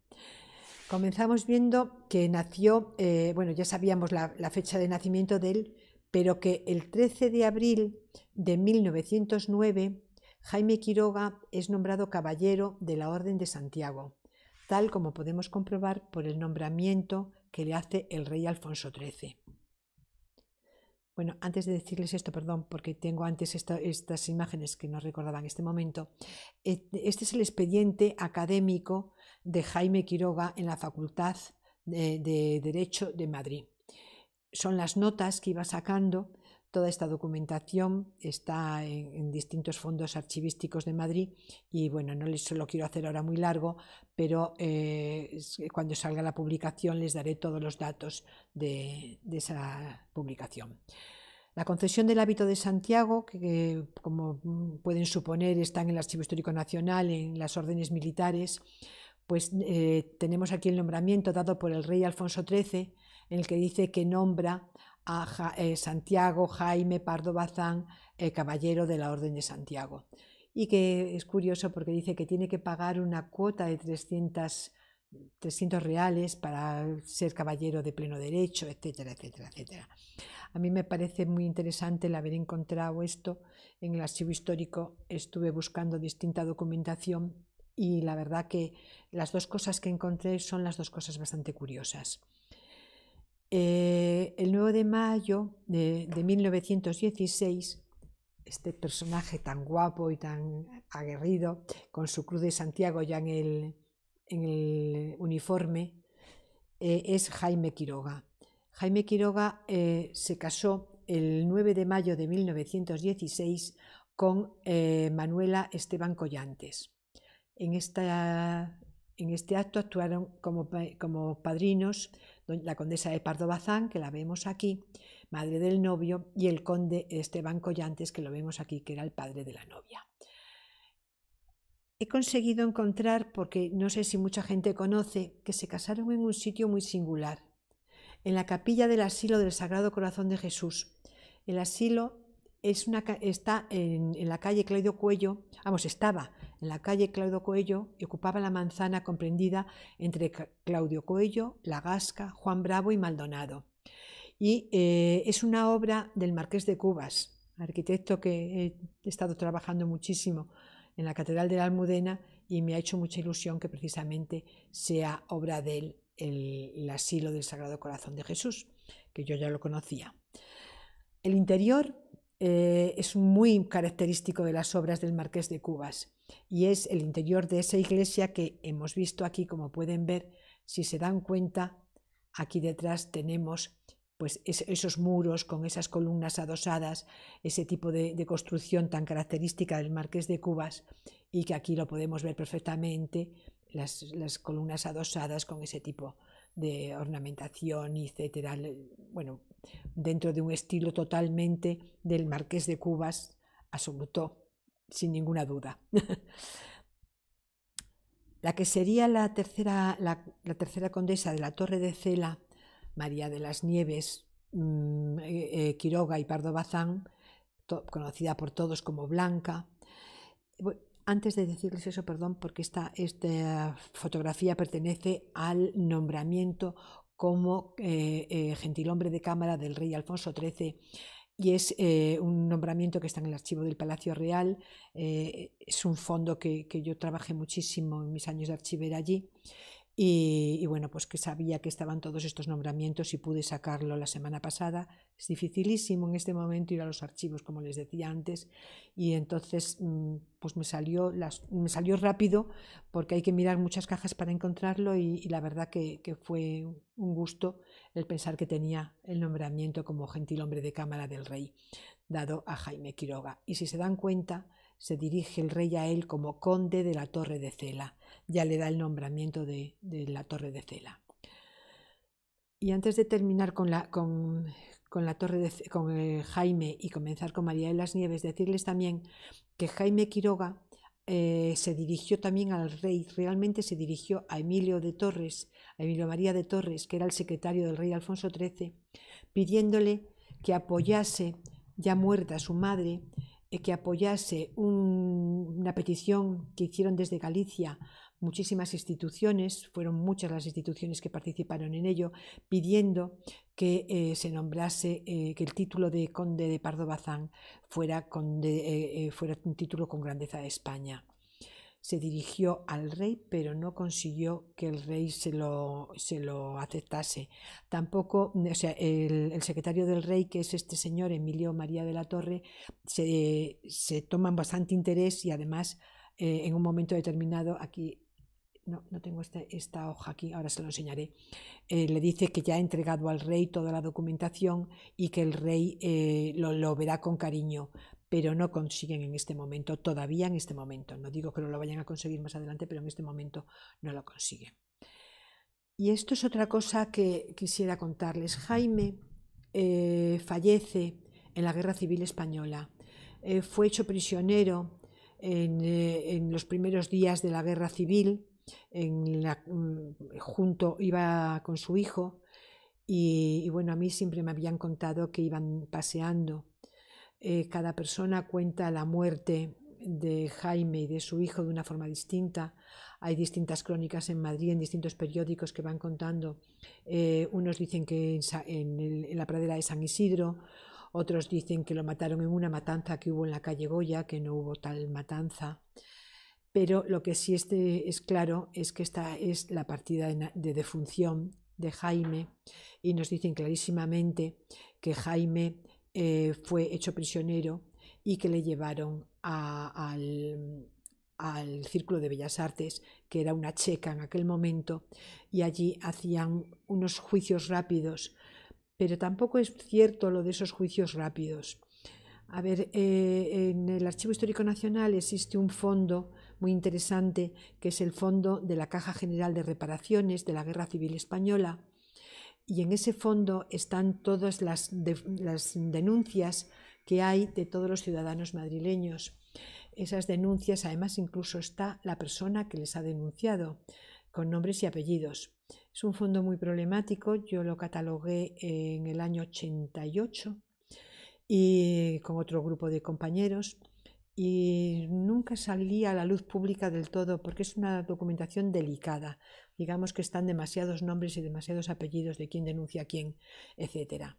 S3: Comenzamos viendo que nació, eh, bueno, ya sabíamos la, fecha de nacimiento de él, pero que el 13 de abril de 1909 Jaime Quiroga es nombrado caballero de la Orden de Santiago, tal como podemos comprobar por el nombramiento que le hace el rey Alfonso XIII. Bueno, antes de decirles esto, perdón, porque tengo antes estas imágenes que no recordaban este momento, eh, este es el expediente académico de Jaime Quiroga en la Facultad de, Derecho de Madrid. Son las notas que iba sacando. Toda esta documentación está en, distintos fondos archivísticos de Madrid y bueno, no les lo quiero hacer ahora muy largo, pero eh, cuando salga la publicación les daré todos los datos de, esa publicación. La concesión del hábito de Santiago, que, como pueden suponer está en el Archivo Histórico Nacional, en las órdenes militares, pues eh, tenemos aquí el nombramiento dado por el rey Alfonso XIII, en el que dice que nombra a eh, Santiago Jaime Pardo Bazán el eh, caballero de la Orden de Santiago. Y que es curioso porque dice que tiene que pagar una cuota de 300, 300 reales para ser caballero de pleno derecho, etcétera, etcétera, etcétera. A mí me parece muy interesante el haber encontrado esto en el archivo histórico. Estuve buscando distinta documentación y la verdad que las dos cosas que encontré son las dos cosas bastante curiosas. Eh, el 9 de mayo de, 1916, este personaje tan guapo y tan aguerrido, con su cruz de Santiago ya en el, uniforme, eh, es Jaime Quiroga. Jaime Quiroga eh, se casó el 9 de mayo de 1916 con Manuela Esteban Collantes. En, este acto actuaron como, padrinos la condesa de Pardo Bazán, que la vemos aquí, madre del novio, y el conde Esteban Collantes, que lo vemos aquí, que era el padre de la novia. He conseguido encontrar, porque no sé si mucha gente conoce, que se casaron en un sitio muy singular, en la capilla del asilo del Sagrado Corazón de Jesús. El asilo es una, está en, en, la calle Claudio Cuello, vamos, estaba en la calle Claudio Coello y ocupaba la manzana comprendida entre Claudio Coello, La Gasca, Juan Bravo y Maldonado. Y eh, es una obra del Marqués de Cubas, arquitecto que he estado trabajando muchísimo en la Catedral de la Almudena y me ha hecho mucha ilusión que precisamente sea obra del el asilo del Sagrado Corazón de Jesús, que yo ya lo conocía. El interior eh, es muy característico de las obras del Marqués de Cubas y es el interior de esa iglesia que hemos visto aquí, como pueden ver, si se dan cuenta, aquí detrás tenemos pues esos muros con esas columnas adosadas, ese tipo de, construcción tan característica del Marqués de Cubas y que aquí lo podemos ver perfectamente, las, columnas adosadas con ese tipo de ornamentación, etcétera. Bueno, dentro de un estilo totalmente del marqués de Cubas absoluto, sin ninguna duda. la que sería la tercera, la, tercera condesa de la Torre de Cela, María de las Nieves, mm, eh, eh, Quiroga y Pardo Bazán, conocida por todos como Blanca. Antes de decirles eso, perdón, porque esta, esta fotografía pertenece al nombramiento como eh, eh, gentilhombre de cámara del rey Alfonso XIII y es eh, un nombramiento que está en el archivo del Palacio Real. es un fondo que, que, yo trabajé muchísimo en mis años de archivera allí y, bueno, pues que sabía que estaban todos estos nombramientos y pude sacarlo la semana pasada. Es dificilísimo en este momento ir a los archivos, como les decía antes, y entonces mm, pues me salió, las, me salió rápido porque hay que mirar muchas cajas para encontrarlo y, la verdad que, que, fue un gusto el pensar que tenía el nombramiento como gentilhombre de cámara del rey dado a Jaime Quiroga. Y si se dan cuenta, se dirige el rey a él como conde de la Torre de Cela ya le da el nombramiento de, la torre de Cela. Y antes de terminar con la, torre con eh, Jaime y comenzar con María de las Nieves, decirles también que Jaime Quiroga eh, se dirigió también al rey, realmente se dirigió a Emilio de Torres, a Emilio María de Torres, que era el secretario del rey Alfonso XIII, pidiéndole que apoyase, ya muerta su madre, que apoyase una petición que hicieron desde Galicia muchísimas instituciones, fueron muchas las instituciones que participaron en ello, pidiendo que eh, se nombrase, eh, que el título de conde de Pardo Bazán fuera, conde, eh, fuera un título con grandeza de España se dirigió al rey, pero no consiguió que el rey se lo, se lo aceptase. Tampoco, o sea, el, secretario del rey, que es este señor Emilio María de la Torre, se, se toman bastante interés y además eh, en un momento determinado aquí no, tengo esta, esta, hoja aquí, ahora se lo enseñaré, eh, le dice que ya ha entregado al rey toda la documentación y que el rey eh, lo, lo, verá con cariño, pero no consiguen en este momento, todavía en este momento. No digo que no lo vayan a conseguir más adelante, pero en este momento no lo consiguen. Y esto es otra cosa que quisiera contarles. Jaime eh, fallece en la Guerra Civil Española. Eh, fue hecho prisionero eh, en, los primeros días de la Guerra Civil. En mm, junto iba con su hijo y, y bueno, a mí siempre me habían contado que iban paseando eh, cada persona cuenta la muerte de Jaime y de su hijo de una forma distinta. Hay distintas crónicas en Madrid, en distintos periódicos que van contando. Eh, unos dicen que en, la pradera de San Isidro, otros dicen que lo mataron en una matanza que hubo en la calle Goya, que no hubo tal matanza. Pero lo que sí este, es claro es que esta es la partida de defunción de Jaime y nos dicen clarísimamente que Jaime eh, fue hecho prisionero y que le llevaron al, al Círculo de Bellas Artes, que era una checa en aquel momento, y allí hacían unos juicios rápidos. Pero tampoco es cierto lo de esos juicios rápidos. A ver, eh, en el Archivo Histórico Nacional existe un fondo muy interesante, que es el Fondo de la Caja General de Reparaciones de la Guerra Civil Española, y en ese fondo están todas las, denuncias que hay de todos los ciudadanos madrileños. Esas denuncias, además, incluso está la persona que les ha denunciado, con nombres y apellidos. Es un fondo muy problemático, yo lo catalogué en el año 88 y con otro grupo de compañeros y nunca salía a la luz pública del todo porque es una documentación delicada digamos que están demasiados nombres y demasiados apellidos de quién denuncia a quién, etc.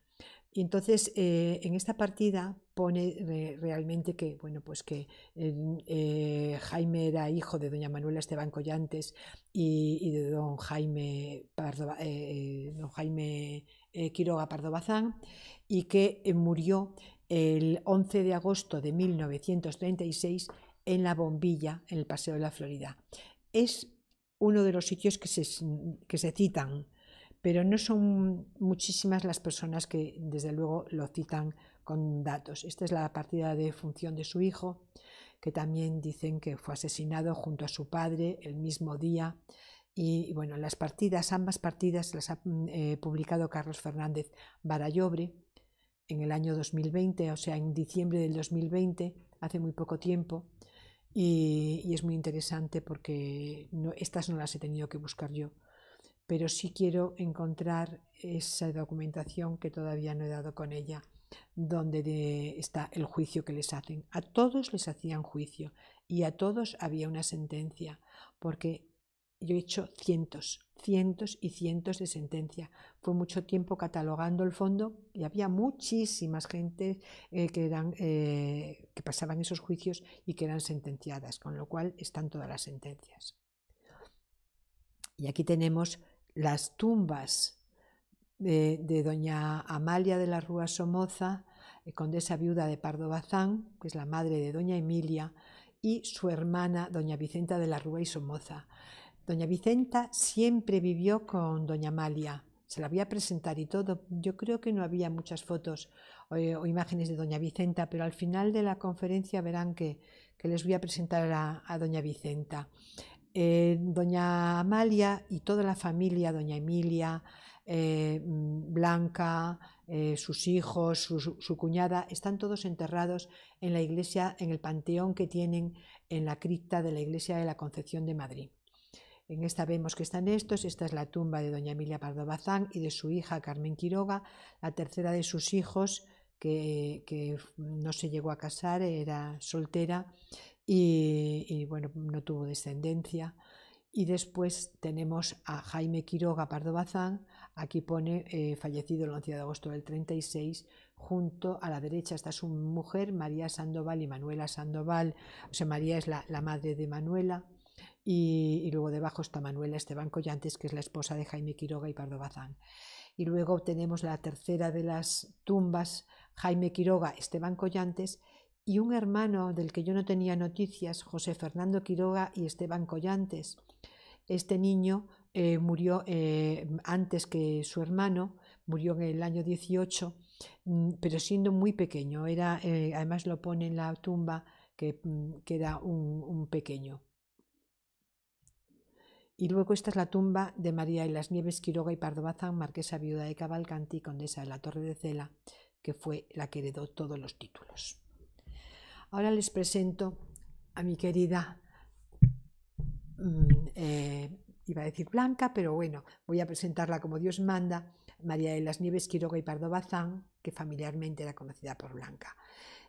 S3: Y entonces eh, en esta partida pone eh, realmente que, bueno, pues que eh, Jaime era hijo de doña Manuela Esteban Collantes y, de don Jaime, Pardo, don Jaime Quiroga Bazán y que murió el 11 de agosto de 1936 en La Bombilla, en el Paseo de la Florida. Es uno de los sitios que se, citan, pero no son muchísimas las personas que desde luego lo citan con datos. Esta es la partida de función de su hijo, que también dicen que fue asesinado junto a su padre el mismo día. Y bueno, las partidas, ambas partidas las ha eh, publicado Carlos Fernández Barallobre en el año 2020, o sea, en diciembre del 2020, hace muy poco tiempo. Y, es muy interesante porque estas no las he tenido que buscar yo, pero sí quiero encontrar esa documentación que todavía no he dado con ella, donde está el juicio que les hacen. A todos les hacían juicio y a todos había una sentencia, porque yo he hecho cientos, cientos y cientos de sentencias. Fue mucho tiempo catalogando el fondo y había muchísimas gente eh, que, eran, eh, que pasaban esos juicios y que eran sentenciadas, con lo cual están todas las sentencias. Y aquí tenemos las tumbas de, de doña Amalia de la Rúa Somoza, eh, condesa viuda de Pardo Bazán, que es la madre de doña Emilia, y su hermana, doña Vicenta de la Rúa y Somoza. Doña Vicenta siempre vivió con Doña Amalia. Se la voy a presentar y todo. Yo creo que no había muchas fotos eh, o, imágenes de Doña Vicenta, pero al final de la conferencia verán que, les voy a presentar a, Doña Vicenta. Eh, Doña Amalia y toda la familia, Doña Emilia, eh, Blanca, sus hijos, su, cuñada, están todos enterrados en la iglesia, en el panteón que tienen en la cripta de la iglesia de la Concepción de Madrid. En esta vemos que están estos. Esta es la tumba de doña Emilia Pardo Bazán y de su hija Carmen Quiroga, la tercera de sus hijos, que, no se llegó a casar, era soltera y, bueno, no tuvo descendencia. Y después tenemos a Jaime Quiroga Pardo Bazán, aquí pone eh, fallecido el 11 de agosto del 36, junto a la derecha está su mujer María Sandoval y Manuela Sandoval, o sea, María es la madre de Manuela, y, luego debajo está Manuela Esteban Collantes, que es la esposa de Jaime Quiroga y Pardo Bazán. Y luego tenemos la tercera de las tumbas, Jaime Quiroga, Esteban Collantes, y un hermano del que yo no tenía noticias, José Fernando Quiroga y Esteban Collantes. Este niño eh, murió eh, antes que su hermano, murió en el año 18, mm, pero siendo muy pequeño. Era, eh, además lo pone en la tumba que, mm, queda era un pequeño. Y luego esta es la tumba de María de las Nieves Quiroga y Pardo Bazán, marquesa viuda de Cavalcanti, condesa de la Torre de Cela, que fue la que heredó todos los títulos. Ahora les presento a mi querida, mm, eh, iba a decir Blanca, pero bueno, voy a presentarla como Dios manda, María de las Nieves Quiroga y Pardo Bazán, que familiarmente era conocida por Blanca.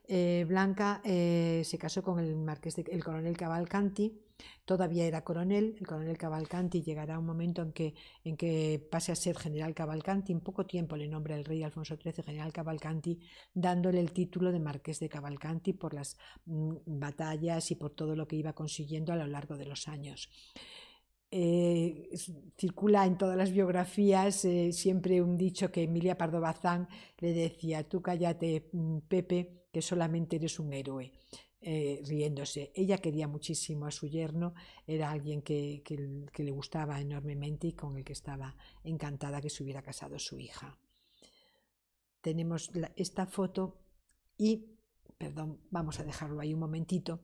S3: Eh, Blanca eh, se casó con el, marqués el coronel Cavalcanti, Todavía era coronel, el coronel Cavalcanti llegará un momento en que, en que pase a ser general Cavalcanti, en poco tiempo le nombra el rey Alfonso XIII general Cavalcanti, dándole el título de marqués de Cavalcanti por las mm, batallas y por todo lo que iba consiguiendo a lo largo de los años. Eh, circula en todas las biografías eh, siempre un dicho que Emilia Pardo Bazán le decía, tú cállate mm, Pepe, que solamente eres un héroe. Eh, riéndose. Ella quería muchísimo a su yerno, era alguien que, le gustaba enormemente y con el que estaba encantada que se hubiera casado su hija. Tenemos esta foto y, perdón, vamos a dejarlo ahí un momentito,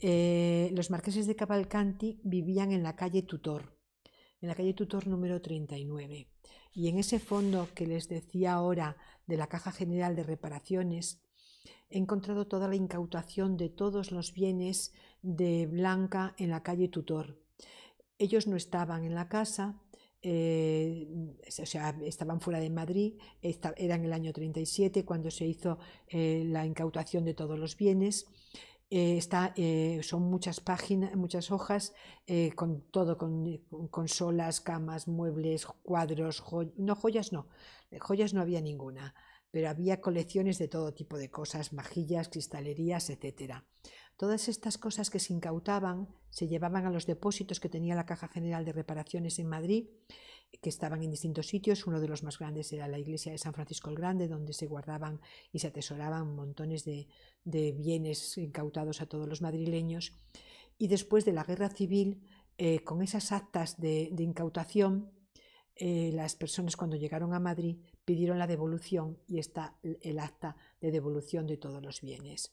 S3: eh, los marqueses de Cavalcanti vivían en la calle Tutor, en la calle Tutor número 39. Y en ese fondo que les decía ahora de la Caja General de Reparaciones, He encontrado toda la incautación de todos los bienes de Blanca en la calle Tutor. Ellos no estaban en la casa, eh, o sea, estaban fuera de Madrid, era en el año 37 cuando se hizo eh, la incautación de todos los bienes. Eh, son muchas páginas, muchas hojas, con todo, con, solas, consolas, camas, muebles, cuadros, no joyas no, joyas no había ninguna, pero había colecciones de todo tipo de cosas, majillas, cristalerías, etcétera. Todas estas cosas que se incautaban se llevaban a los depósitos que tenía la Caja General de Reparaciones en Madrid, que estaban en distintos sitios. Uno de los más grandes era la iglesia de San Francisco el Grande, donde se guardaban y se atesoraban montones de, bienes incautados a todos los madrileños. Y después de la guerra civil, eh, con esas actas de, incautación, eh, las personas cuando llegaron a Madrid pidieron la devolución y está el acta de devolución de todos los bienes.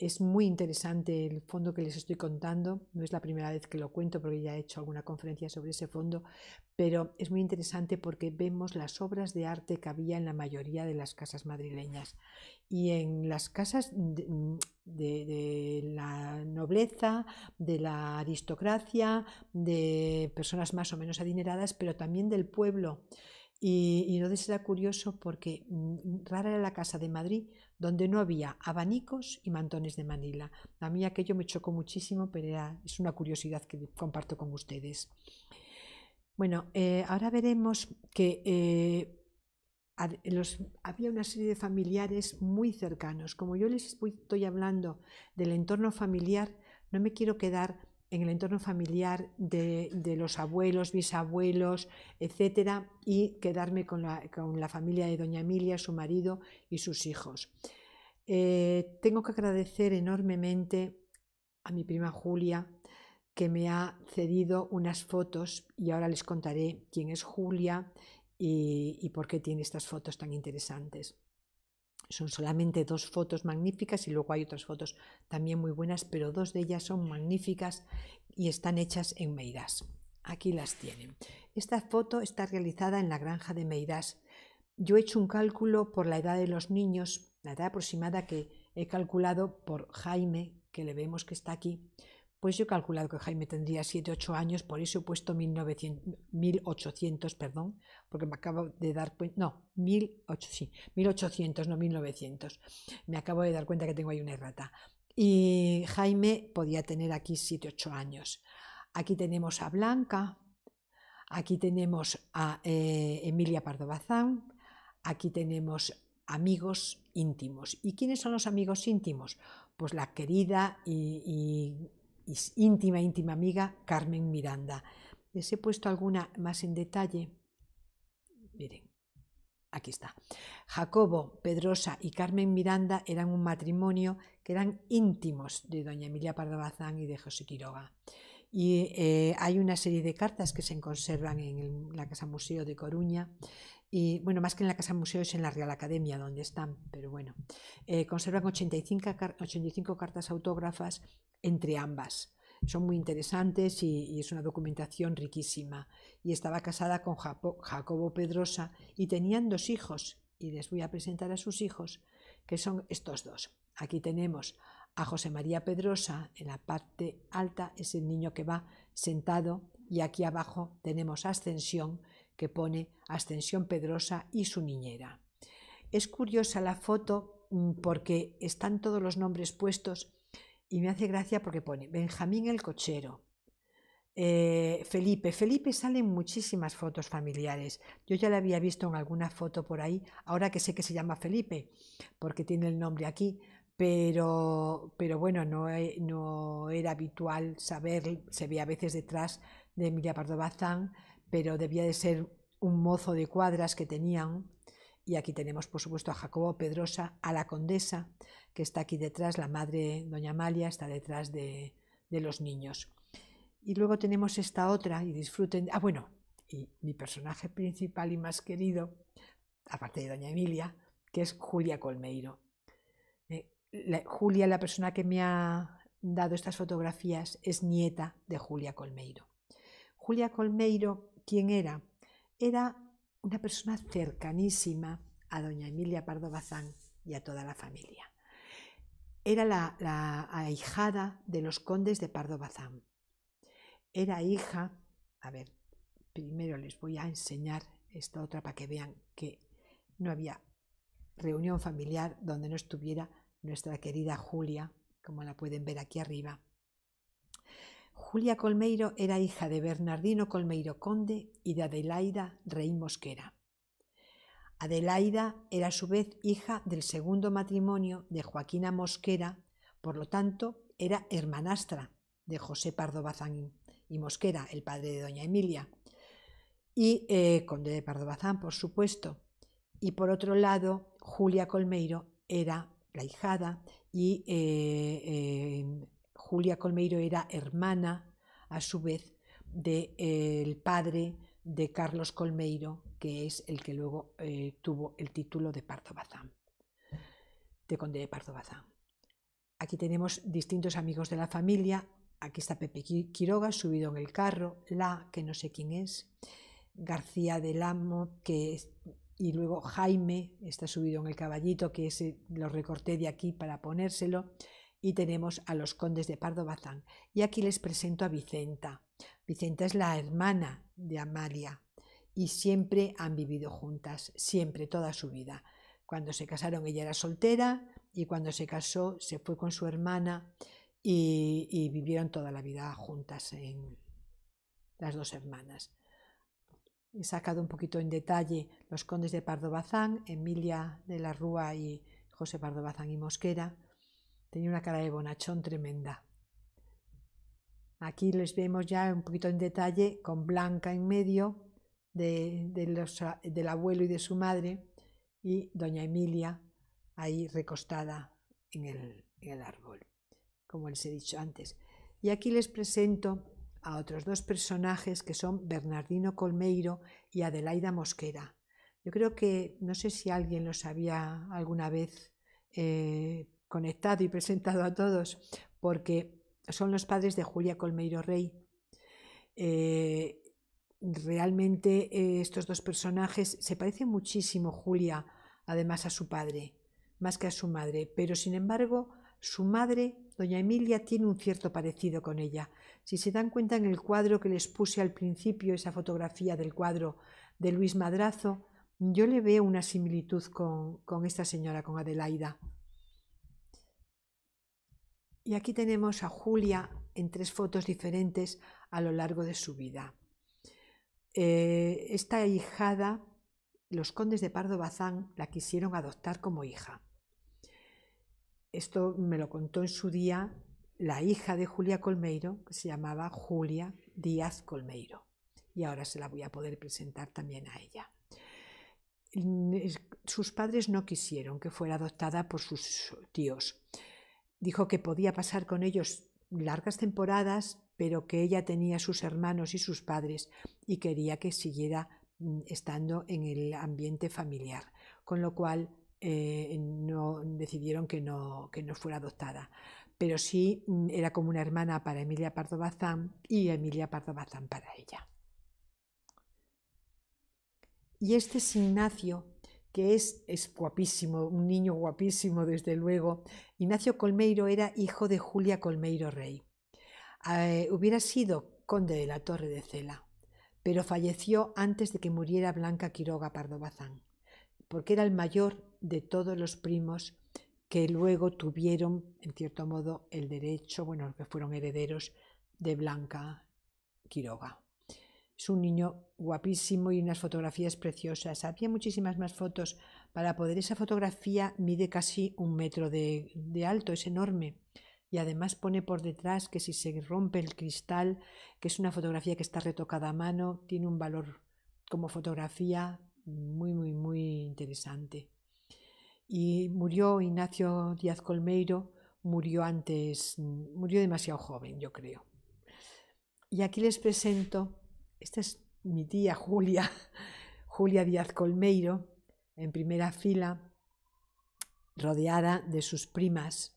S3: Es muy interesante el fondo que les estoy contando, no es la primera vez que lo cuento porque ya he hecho alguna conferencia sobre ese fondo, pero es muy interesante porque vemos las obras de arte que había en la mayoría de las casas madrileñas. Y en las casas de, la nobleza, de la aristocracia, de personas más o menos adineradas, pero también del pueblo y, no entonces era curioso porque mm, rara era la casa de Madrid donde no había abanicos y mantones de Manila. A mí aquello me chocó muchísimo, pero es una curiosidad que comparto con ustedes. Bueno, eh, ahora veremos que eh, había una serie de familiares muy cercanos. Como yo les estoy hablando del entorno familiar, no me quiero quedar en el entorno familiar de, los abuelos, bisabuelos, etcétera, y quedarme con la, familia de doña Emilia, su marido y sus hijos. Eh, tengo que agradecer enormemente a mi prima Julia, que me ha cedido unas fotos, y ahora les contaré quién es Julia y por qué tiene estas fotos tan interesantes son solamente dos fotos magníficas y luego hay otras fotos también muy buenas, pero dos de ellas son magníficas y están hechas en Meirás. Aquí las tienen. Esta foto está realizada en la granja de Meirás. Yo he hecho un cálculo por la edad de los niños, la edad aproximada que he calculado por Jaime, que le vemos que está aquí, pues yo he calculado que Jaime tendría 7, 8 años, por eso he puesto 1900, 1800, perdón, porque me acabo de dar cuenta, no, 1800, 1800, no 1900. Me acabo de dar cuenta que tengo ahí una errata. Y Jaime podía tener aquí 7, 8 años. Aquí tenemos a Blanca, aquí tenemos a eh, Emilia Pardo Bazán, aquí tenemos amigos íntimos. ¿Y quiénes son los amigos íntimos? Pues la querida y íntima, íntima amiga Carmen Miranda. Les he puesto alguna más en detalle. Miren, aquí está. Jacobo, Pedrosa y Carmen Miranda eran un matrimonio que eran íntimos de doña Emilia Pardo y de José Quiroga. Y eh, hay una serie de cartas que se conservan en la Casa Museo de Coruña y bueno, más que en la Casa Museo es en la Real Academia donde están, pero bueno, eh, conservan 85, 85 cartas autógrafas entre ambas. Son muy interesantes y, es una documentación riquísima. Y estaba casada con Jacobo Pedrosa y tenían dos hijos, y les voy a presentar a sus hijos, que son estos dos. Aquí tenemos a José María Pedrosa, en la parte alta es el niño que va sentado, y aquí abajo tenemos Ascensión, que pone Ascensión Pedrosa y su niñera. Es curiosa la foto mm, porque están todos los nombres puestos y me hace gracia porque pone Benjamín el cochero, eh, Felipe. Felipe salen muchísimas fotos familiares. Yo ya la había visto en alguna foto por ahí, ahora que sé que se llama Felipe, porque tiene el nombre aquí, pero, pero bueno, no, eh, no era habitual saber, se ve a veces detrás de Emilia Pardo Bazán, pero debía de ser un mozo de cuadras que tenían. Y aquí tenemos, por supuesto, a Jacobo Pedrosa, a la condesa, que está aquí detrás, la madre, doña Amalia, está detrás de, los niños. Y luego tenemos esta otra, y disfruten. Ah, bueno, y mi personaje principal y más querido, aparte de doña Emilia, que es Julia Colmeiro. Eh, Julia, la persona que me ha dado estas fotografías, es nieta de Julia Colmeiro. Julia Colmeiro ¿Quién era? Era una persona cercanísima a doña Emilia Pardo Bazán y a toda la familia. Era la, ahijada de los condes de Pardo Bazán. Era hija, a ver, primero les voy a enseñar esta otra para que vean que no había reunión familiar donde no estuviera nuestra querida Julia, como la pueden ver aquí arriba. Julia Colmeiro era hija de Bernardino Colmeiro Conde y de Adelaida Rey Mosquera. Adelaida era a su vez hija del segundo matrimonio de Joaquina Mosquera, por lo tanto era hermanastra de José Pardo Bazán y Mosquera, el padre de doña Emilia, y eh, conde de Pardo Bazán, por supuesto. Y por otro lado, Julia Colmeiro era la hijada y eh, eh, Julia Colmeiro era hermana, a su vez, del de, eh, padre de Carlos Colmeiro, que es el que luego eh, tuvo el título de Pardo Bazán, de conde de Pardo Bazán. Aquí tenemos distintos amigos de la familia. Aquí está Pepe Quiroga subido en el carro, La, que no sé quién es, García del Amo, que y luego Jaime está subido en el caballito, que lo recorté de aquí para ponérselo y tenemos a los condes de Pardo Bazán. Y aquí les presento a Vicenta. Vicenta es la hermana de Amalia y siempre han vivido juntas, siempre, toda su vida. Cuando se casaron ella era soltera y cuando se casó se fue con su hermana y, vivieron toda la vida juntas en las dos hermanas. He sacado un poquito en detalle los condes de Pardo Bazán, Emilia de la Rúa y José Pardo Bazán y Mosquera, Tenía una cara de bonachón tremenda. Aquí les vemos ya un poquito en detalle con Blanca en medio de, los, del abuelo y de su madre y doña Emilia ahí recostada en el, árbol, como les he dicho antes. Y aquí les presento a otros dos personajes que son Bernardino Colmeiro y Adelaida Mosquera. Yo creo que, no sé si alguien los había alguna vez eh, conectado y presentado a todos, porque son los padres de Julia Colmeiro Rey. Eh, realmente eh, estos dos personajes se parecen muchísimo, Julia, además a su padre, más que a su madre, pero sin embargo su madre, doña Emilia, tiene un cierto parecido con ella. Si se dan cuenta en el cuadro que les puse al principio, esa fotografía del cuadro de Luis Madrazo, yo le veo una similitud con, con esta señora, con Adelaida. Y aquí tenemos a Julia en tres fotos diferentes a lo largo de su vida. Eh, esta hijada, los condes de Pardo Bazán la quisieron adoptar como hija. Esto me lo contó en su día la hija de Julia Colmeiro, que se llamaba Julia Díaz Colmeiro. Y ahora se la voy a poder presentar también a ella. Mm, sus padres no quisieron que fuera adoptada por sus tíos. Dijo que podía pasar con ellos largas temporadas, pero que ella tenía sus hermanos y sus padres y quería que siguiera mm, estando en el ambiente familiar, con lo cual eh, no, decidieron que no, que no fuera adoptada. Pero sí mm, era como una hermana para Emilia Pardo Bazán y Emilia Pardo Bazán para ella. Y este Ignacio que es, guapísimo, un niño guapísimo desde luego. Ignacio Colmeiro era hijo de Julia Colmeiro Rey. Eh, hubiera sido conde de la Torre de Cela, pero falleció antes de que muriera Blanca Quiroga Pardo Bazán, porque era el mayor de todos los primos que luego tuvieron, en cierto modo, el derecho, bueno, que fueron herederos de Blanca Quiroga. Es un niño guapísimo y unas fotografías preciosas. Había muchísimas más fotos. Para poder esa fotografía mide casi un metro de, de alto, es enorme. Y además pone por detrás que si se rompe el cristal, que es una fotografía que está retocada a mano, tiene un valor como fotografía muy, muy, muy interesante. Y murió Ignacio Díaz Colmeiro, murió antes, murió demasiado joven, yo creo. Y aquí les presento esta es mi tía Julia, Julia Díaz Colmeiro, en primera fila, rodeada de sus primas,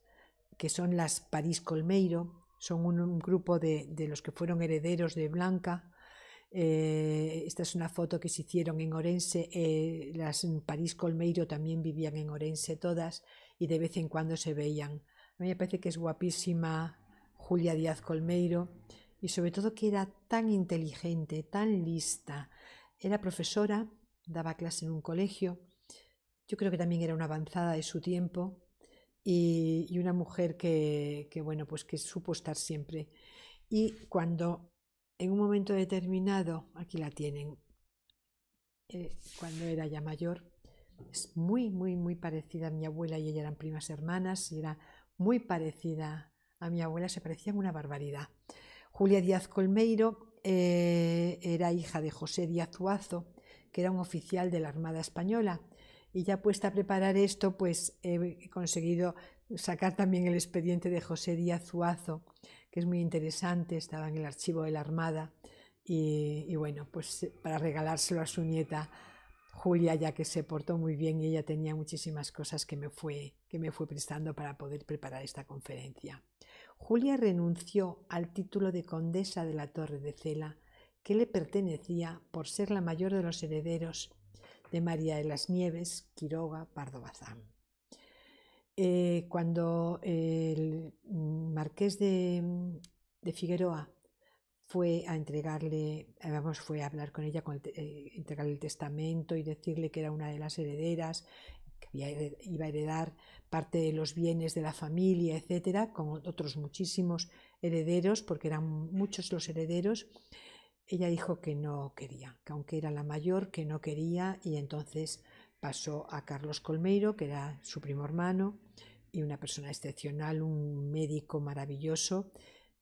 S3: que son las París Colmeiro, son un, grupo de, los que fueron herederos de Blanca. Eh, esta es una foto que se hicieron en Orense. Eh, las París Colmeiro también vivían en Orense todas y de vez en cuando se veían. A mí me parece que es guapísima Julia Díaz Colmeiro y sobre todo que era tan inteligente, tan lista. Era profesora, daba clase en un colegio, yo creo que también era una avanzada de su tiempo y, una mujer que, bueno, pues que supo estar siempre. Y cuando en un momento determinado, aquí la tienen, eh, cuando era ya mayor, es muy, muy, muy parecida a mi abuela y ella eran primas hermanas y era muy parecida a mi abuela, se parecían una barbaridad. Julia Díaz Colmeiro eh, era hija de José Díaz Zuazo, que era un oficial de la Armada Española. Y ya puesta a preparar esto, pues he conseguido sacar también el expediente de José Díaz Zuazo, que es muy interesante, estaba en el archivo de la Armada. Y, bueno, pues para regalárselo a su nieta Julia, ya que se portó muy bien y ella tenía muchísimas cosas que me fue, que me fue prestando para poder preparar esta conferencia. Julia renunció al título de condesa de la Torre de Cela, que le pertenecía por ser la mayor de los herederos de María de las Nieves Quiroga Pardo Bazán. Eh, cuando el marqués de, Figueroa fue a entregarle, vamos, fue a hablar con ella, eh, entregarle el testamento y decirle que era una de las herederas que iba a heredar parte de los bienes de la familia, etcétera, con otros muchísimos herederos, porque eran muchos los herederos. Ella dijo que no quería, que aunque era la mayor, que no quería, y entonces pasó a Carlos Colmeiro, que era su primo hermano y una persona excepcional, un médico maravilloso.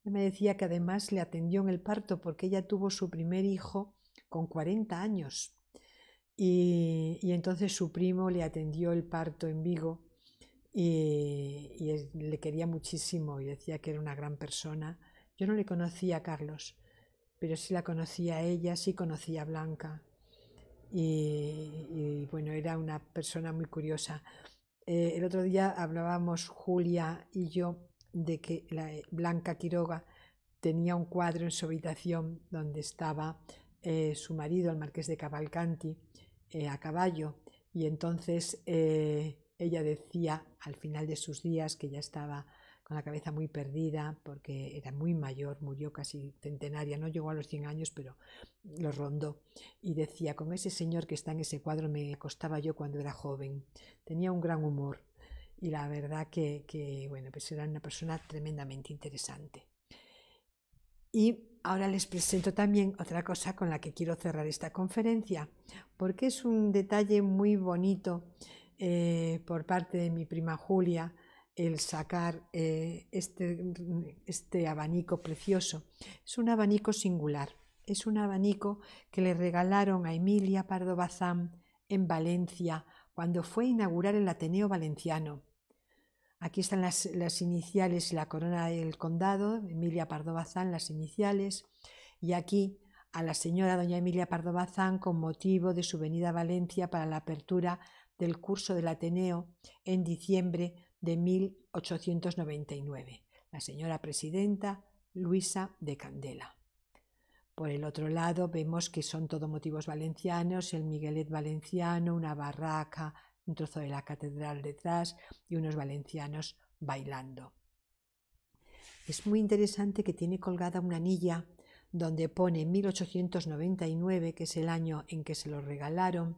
S3: Me decía que además le atendió en el parto porque ella tuvo su primer hijo con 40 años, y, entonces su primo le atendió el parto en Vigo y, le quería muchísimo y decía que era una gran persona. Yo no le conocía a Carlos, pero sí la conocía ella, sí conocía a Blanca. Y, bueno, era una persona muy curiosa. Eh, el otro día hablábamos Julia y yo de que la, eh, Blanca Quiroga tenía un cuadro en su habitación donde estaba eh, su marido, el marqués de Cavalcanti, eh, a caballo y entonces eh, ella decía al final de sus días que ya estaba con la cabeza muy perdida porque era muy mayor, murió casi centenaria, no llegó a los 100 años, pero lo rondó. Y decía, con ese señor que está en ese cuadro me costaba yo cuando era joven. Tenía un gran humor y la verdad que, que bueno, pues era una persona tremendamente interesante. Y ahora les presento también otra cosa con la que quiero cerrar esta conferencia, porque es un detalle muy bonito eh, por parte de mi prima Julia el sacar eh, este, este abanico precioso. Es un abanico singular, es un abanico que le regalaron a Emilia Pardo Bazán en Valencia cuando fue a inaugurar el Ateneo Valenciano Aquí están las, iniciales y la corona del condado, Emilia Pardo Bazán, las iniciales. Y aquí a la señora doña Emilia Pardo Bazán con motivo de su venida a Valencia para la apertura del curso del Ateneo en diciembre de 1899, la señora presidenta Luisa de Candela. Por el otro lado vemos que son todo motivos valencianos, el Miguelet valenciano, una barraca, un trozo de la catedral detrás y unos valencianos bailando. Es muy interesante que tiene colgada una anilla donde pone 1899, que es el año en que se lo regalaron,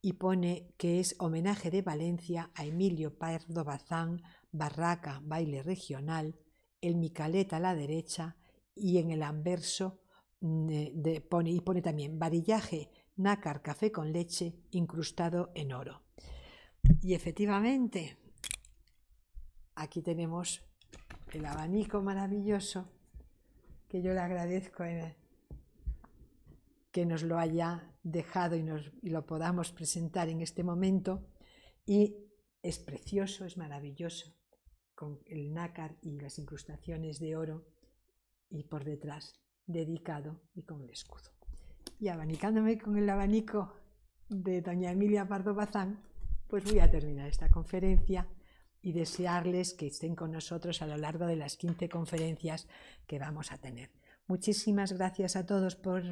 S3: y pone que es homenaje de Valencia a Emilio Pardo Bazán, Barraca, baile regional, el Micalet a la derecha y en el anverso mm, eh, pone, y pone también varillaje, nácar, café con leche, incrustado en oro. Y efectivamente, aquí tenemos el abanico maravilloso que yo le agradezco que nos lo haya dejado y, nos, y lo podamos presentar en este momento. Y es precioso, es maravilloso, con el nácar y las incrustaciones de oro y por detrás dedicado y con el escudo. Y abanicándome con el abanico de doña Emilia Pardo Bazán, pues voy a terminar esta conferencia y desearles que estén con nosotros a lo largo de las 15 conferencias que vamos a tener. Muchísimas gracias a todos por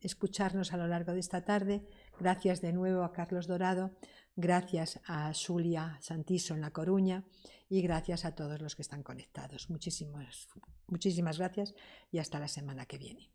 S3: escucharnos a lo largo de esta tarde. Gracias de nuevo a Carlos Dorado, gracias a Zulia Santiso en La Coruña y gracias a todos los que están conectados. muchísimas gracias y hasta la semana que viene.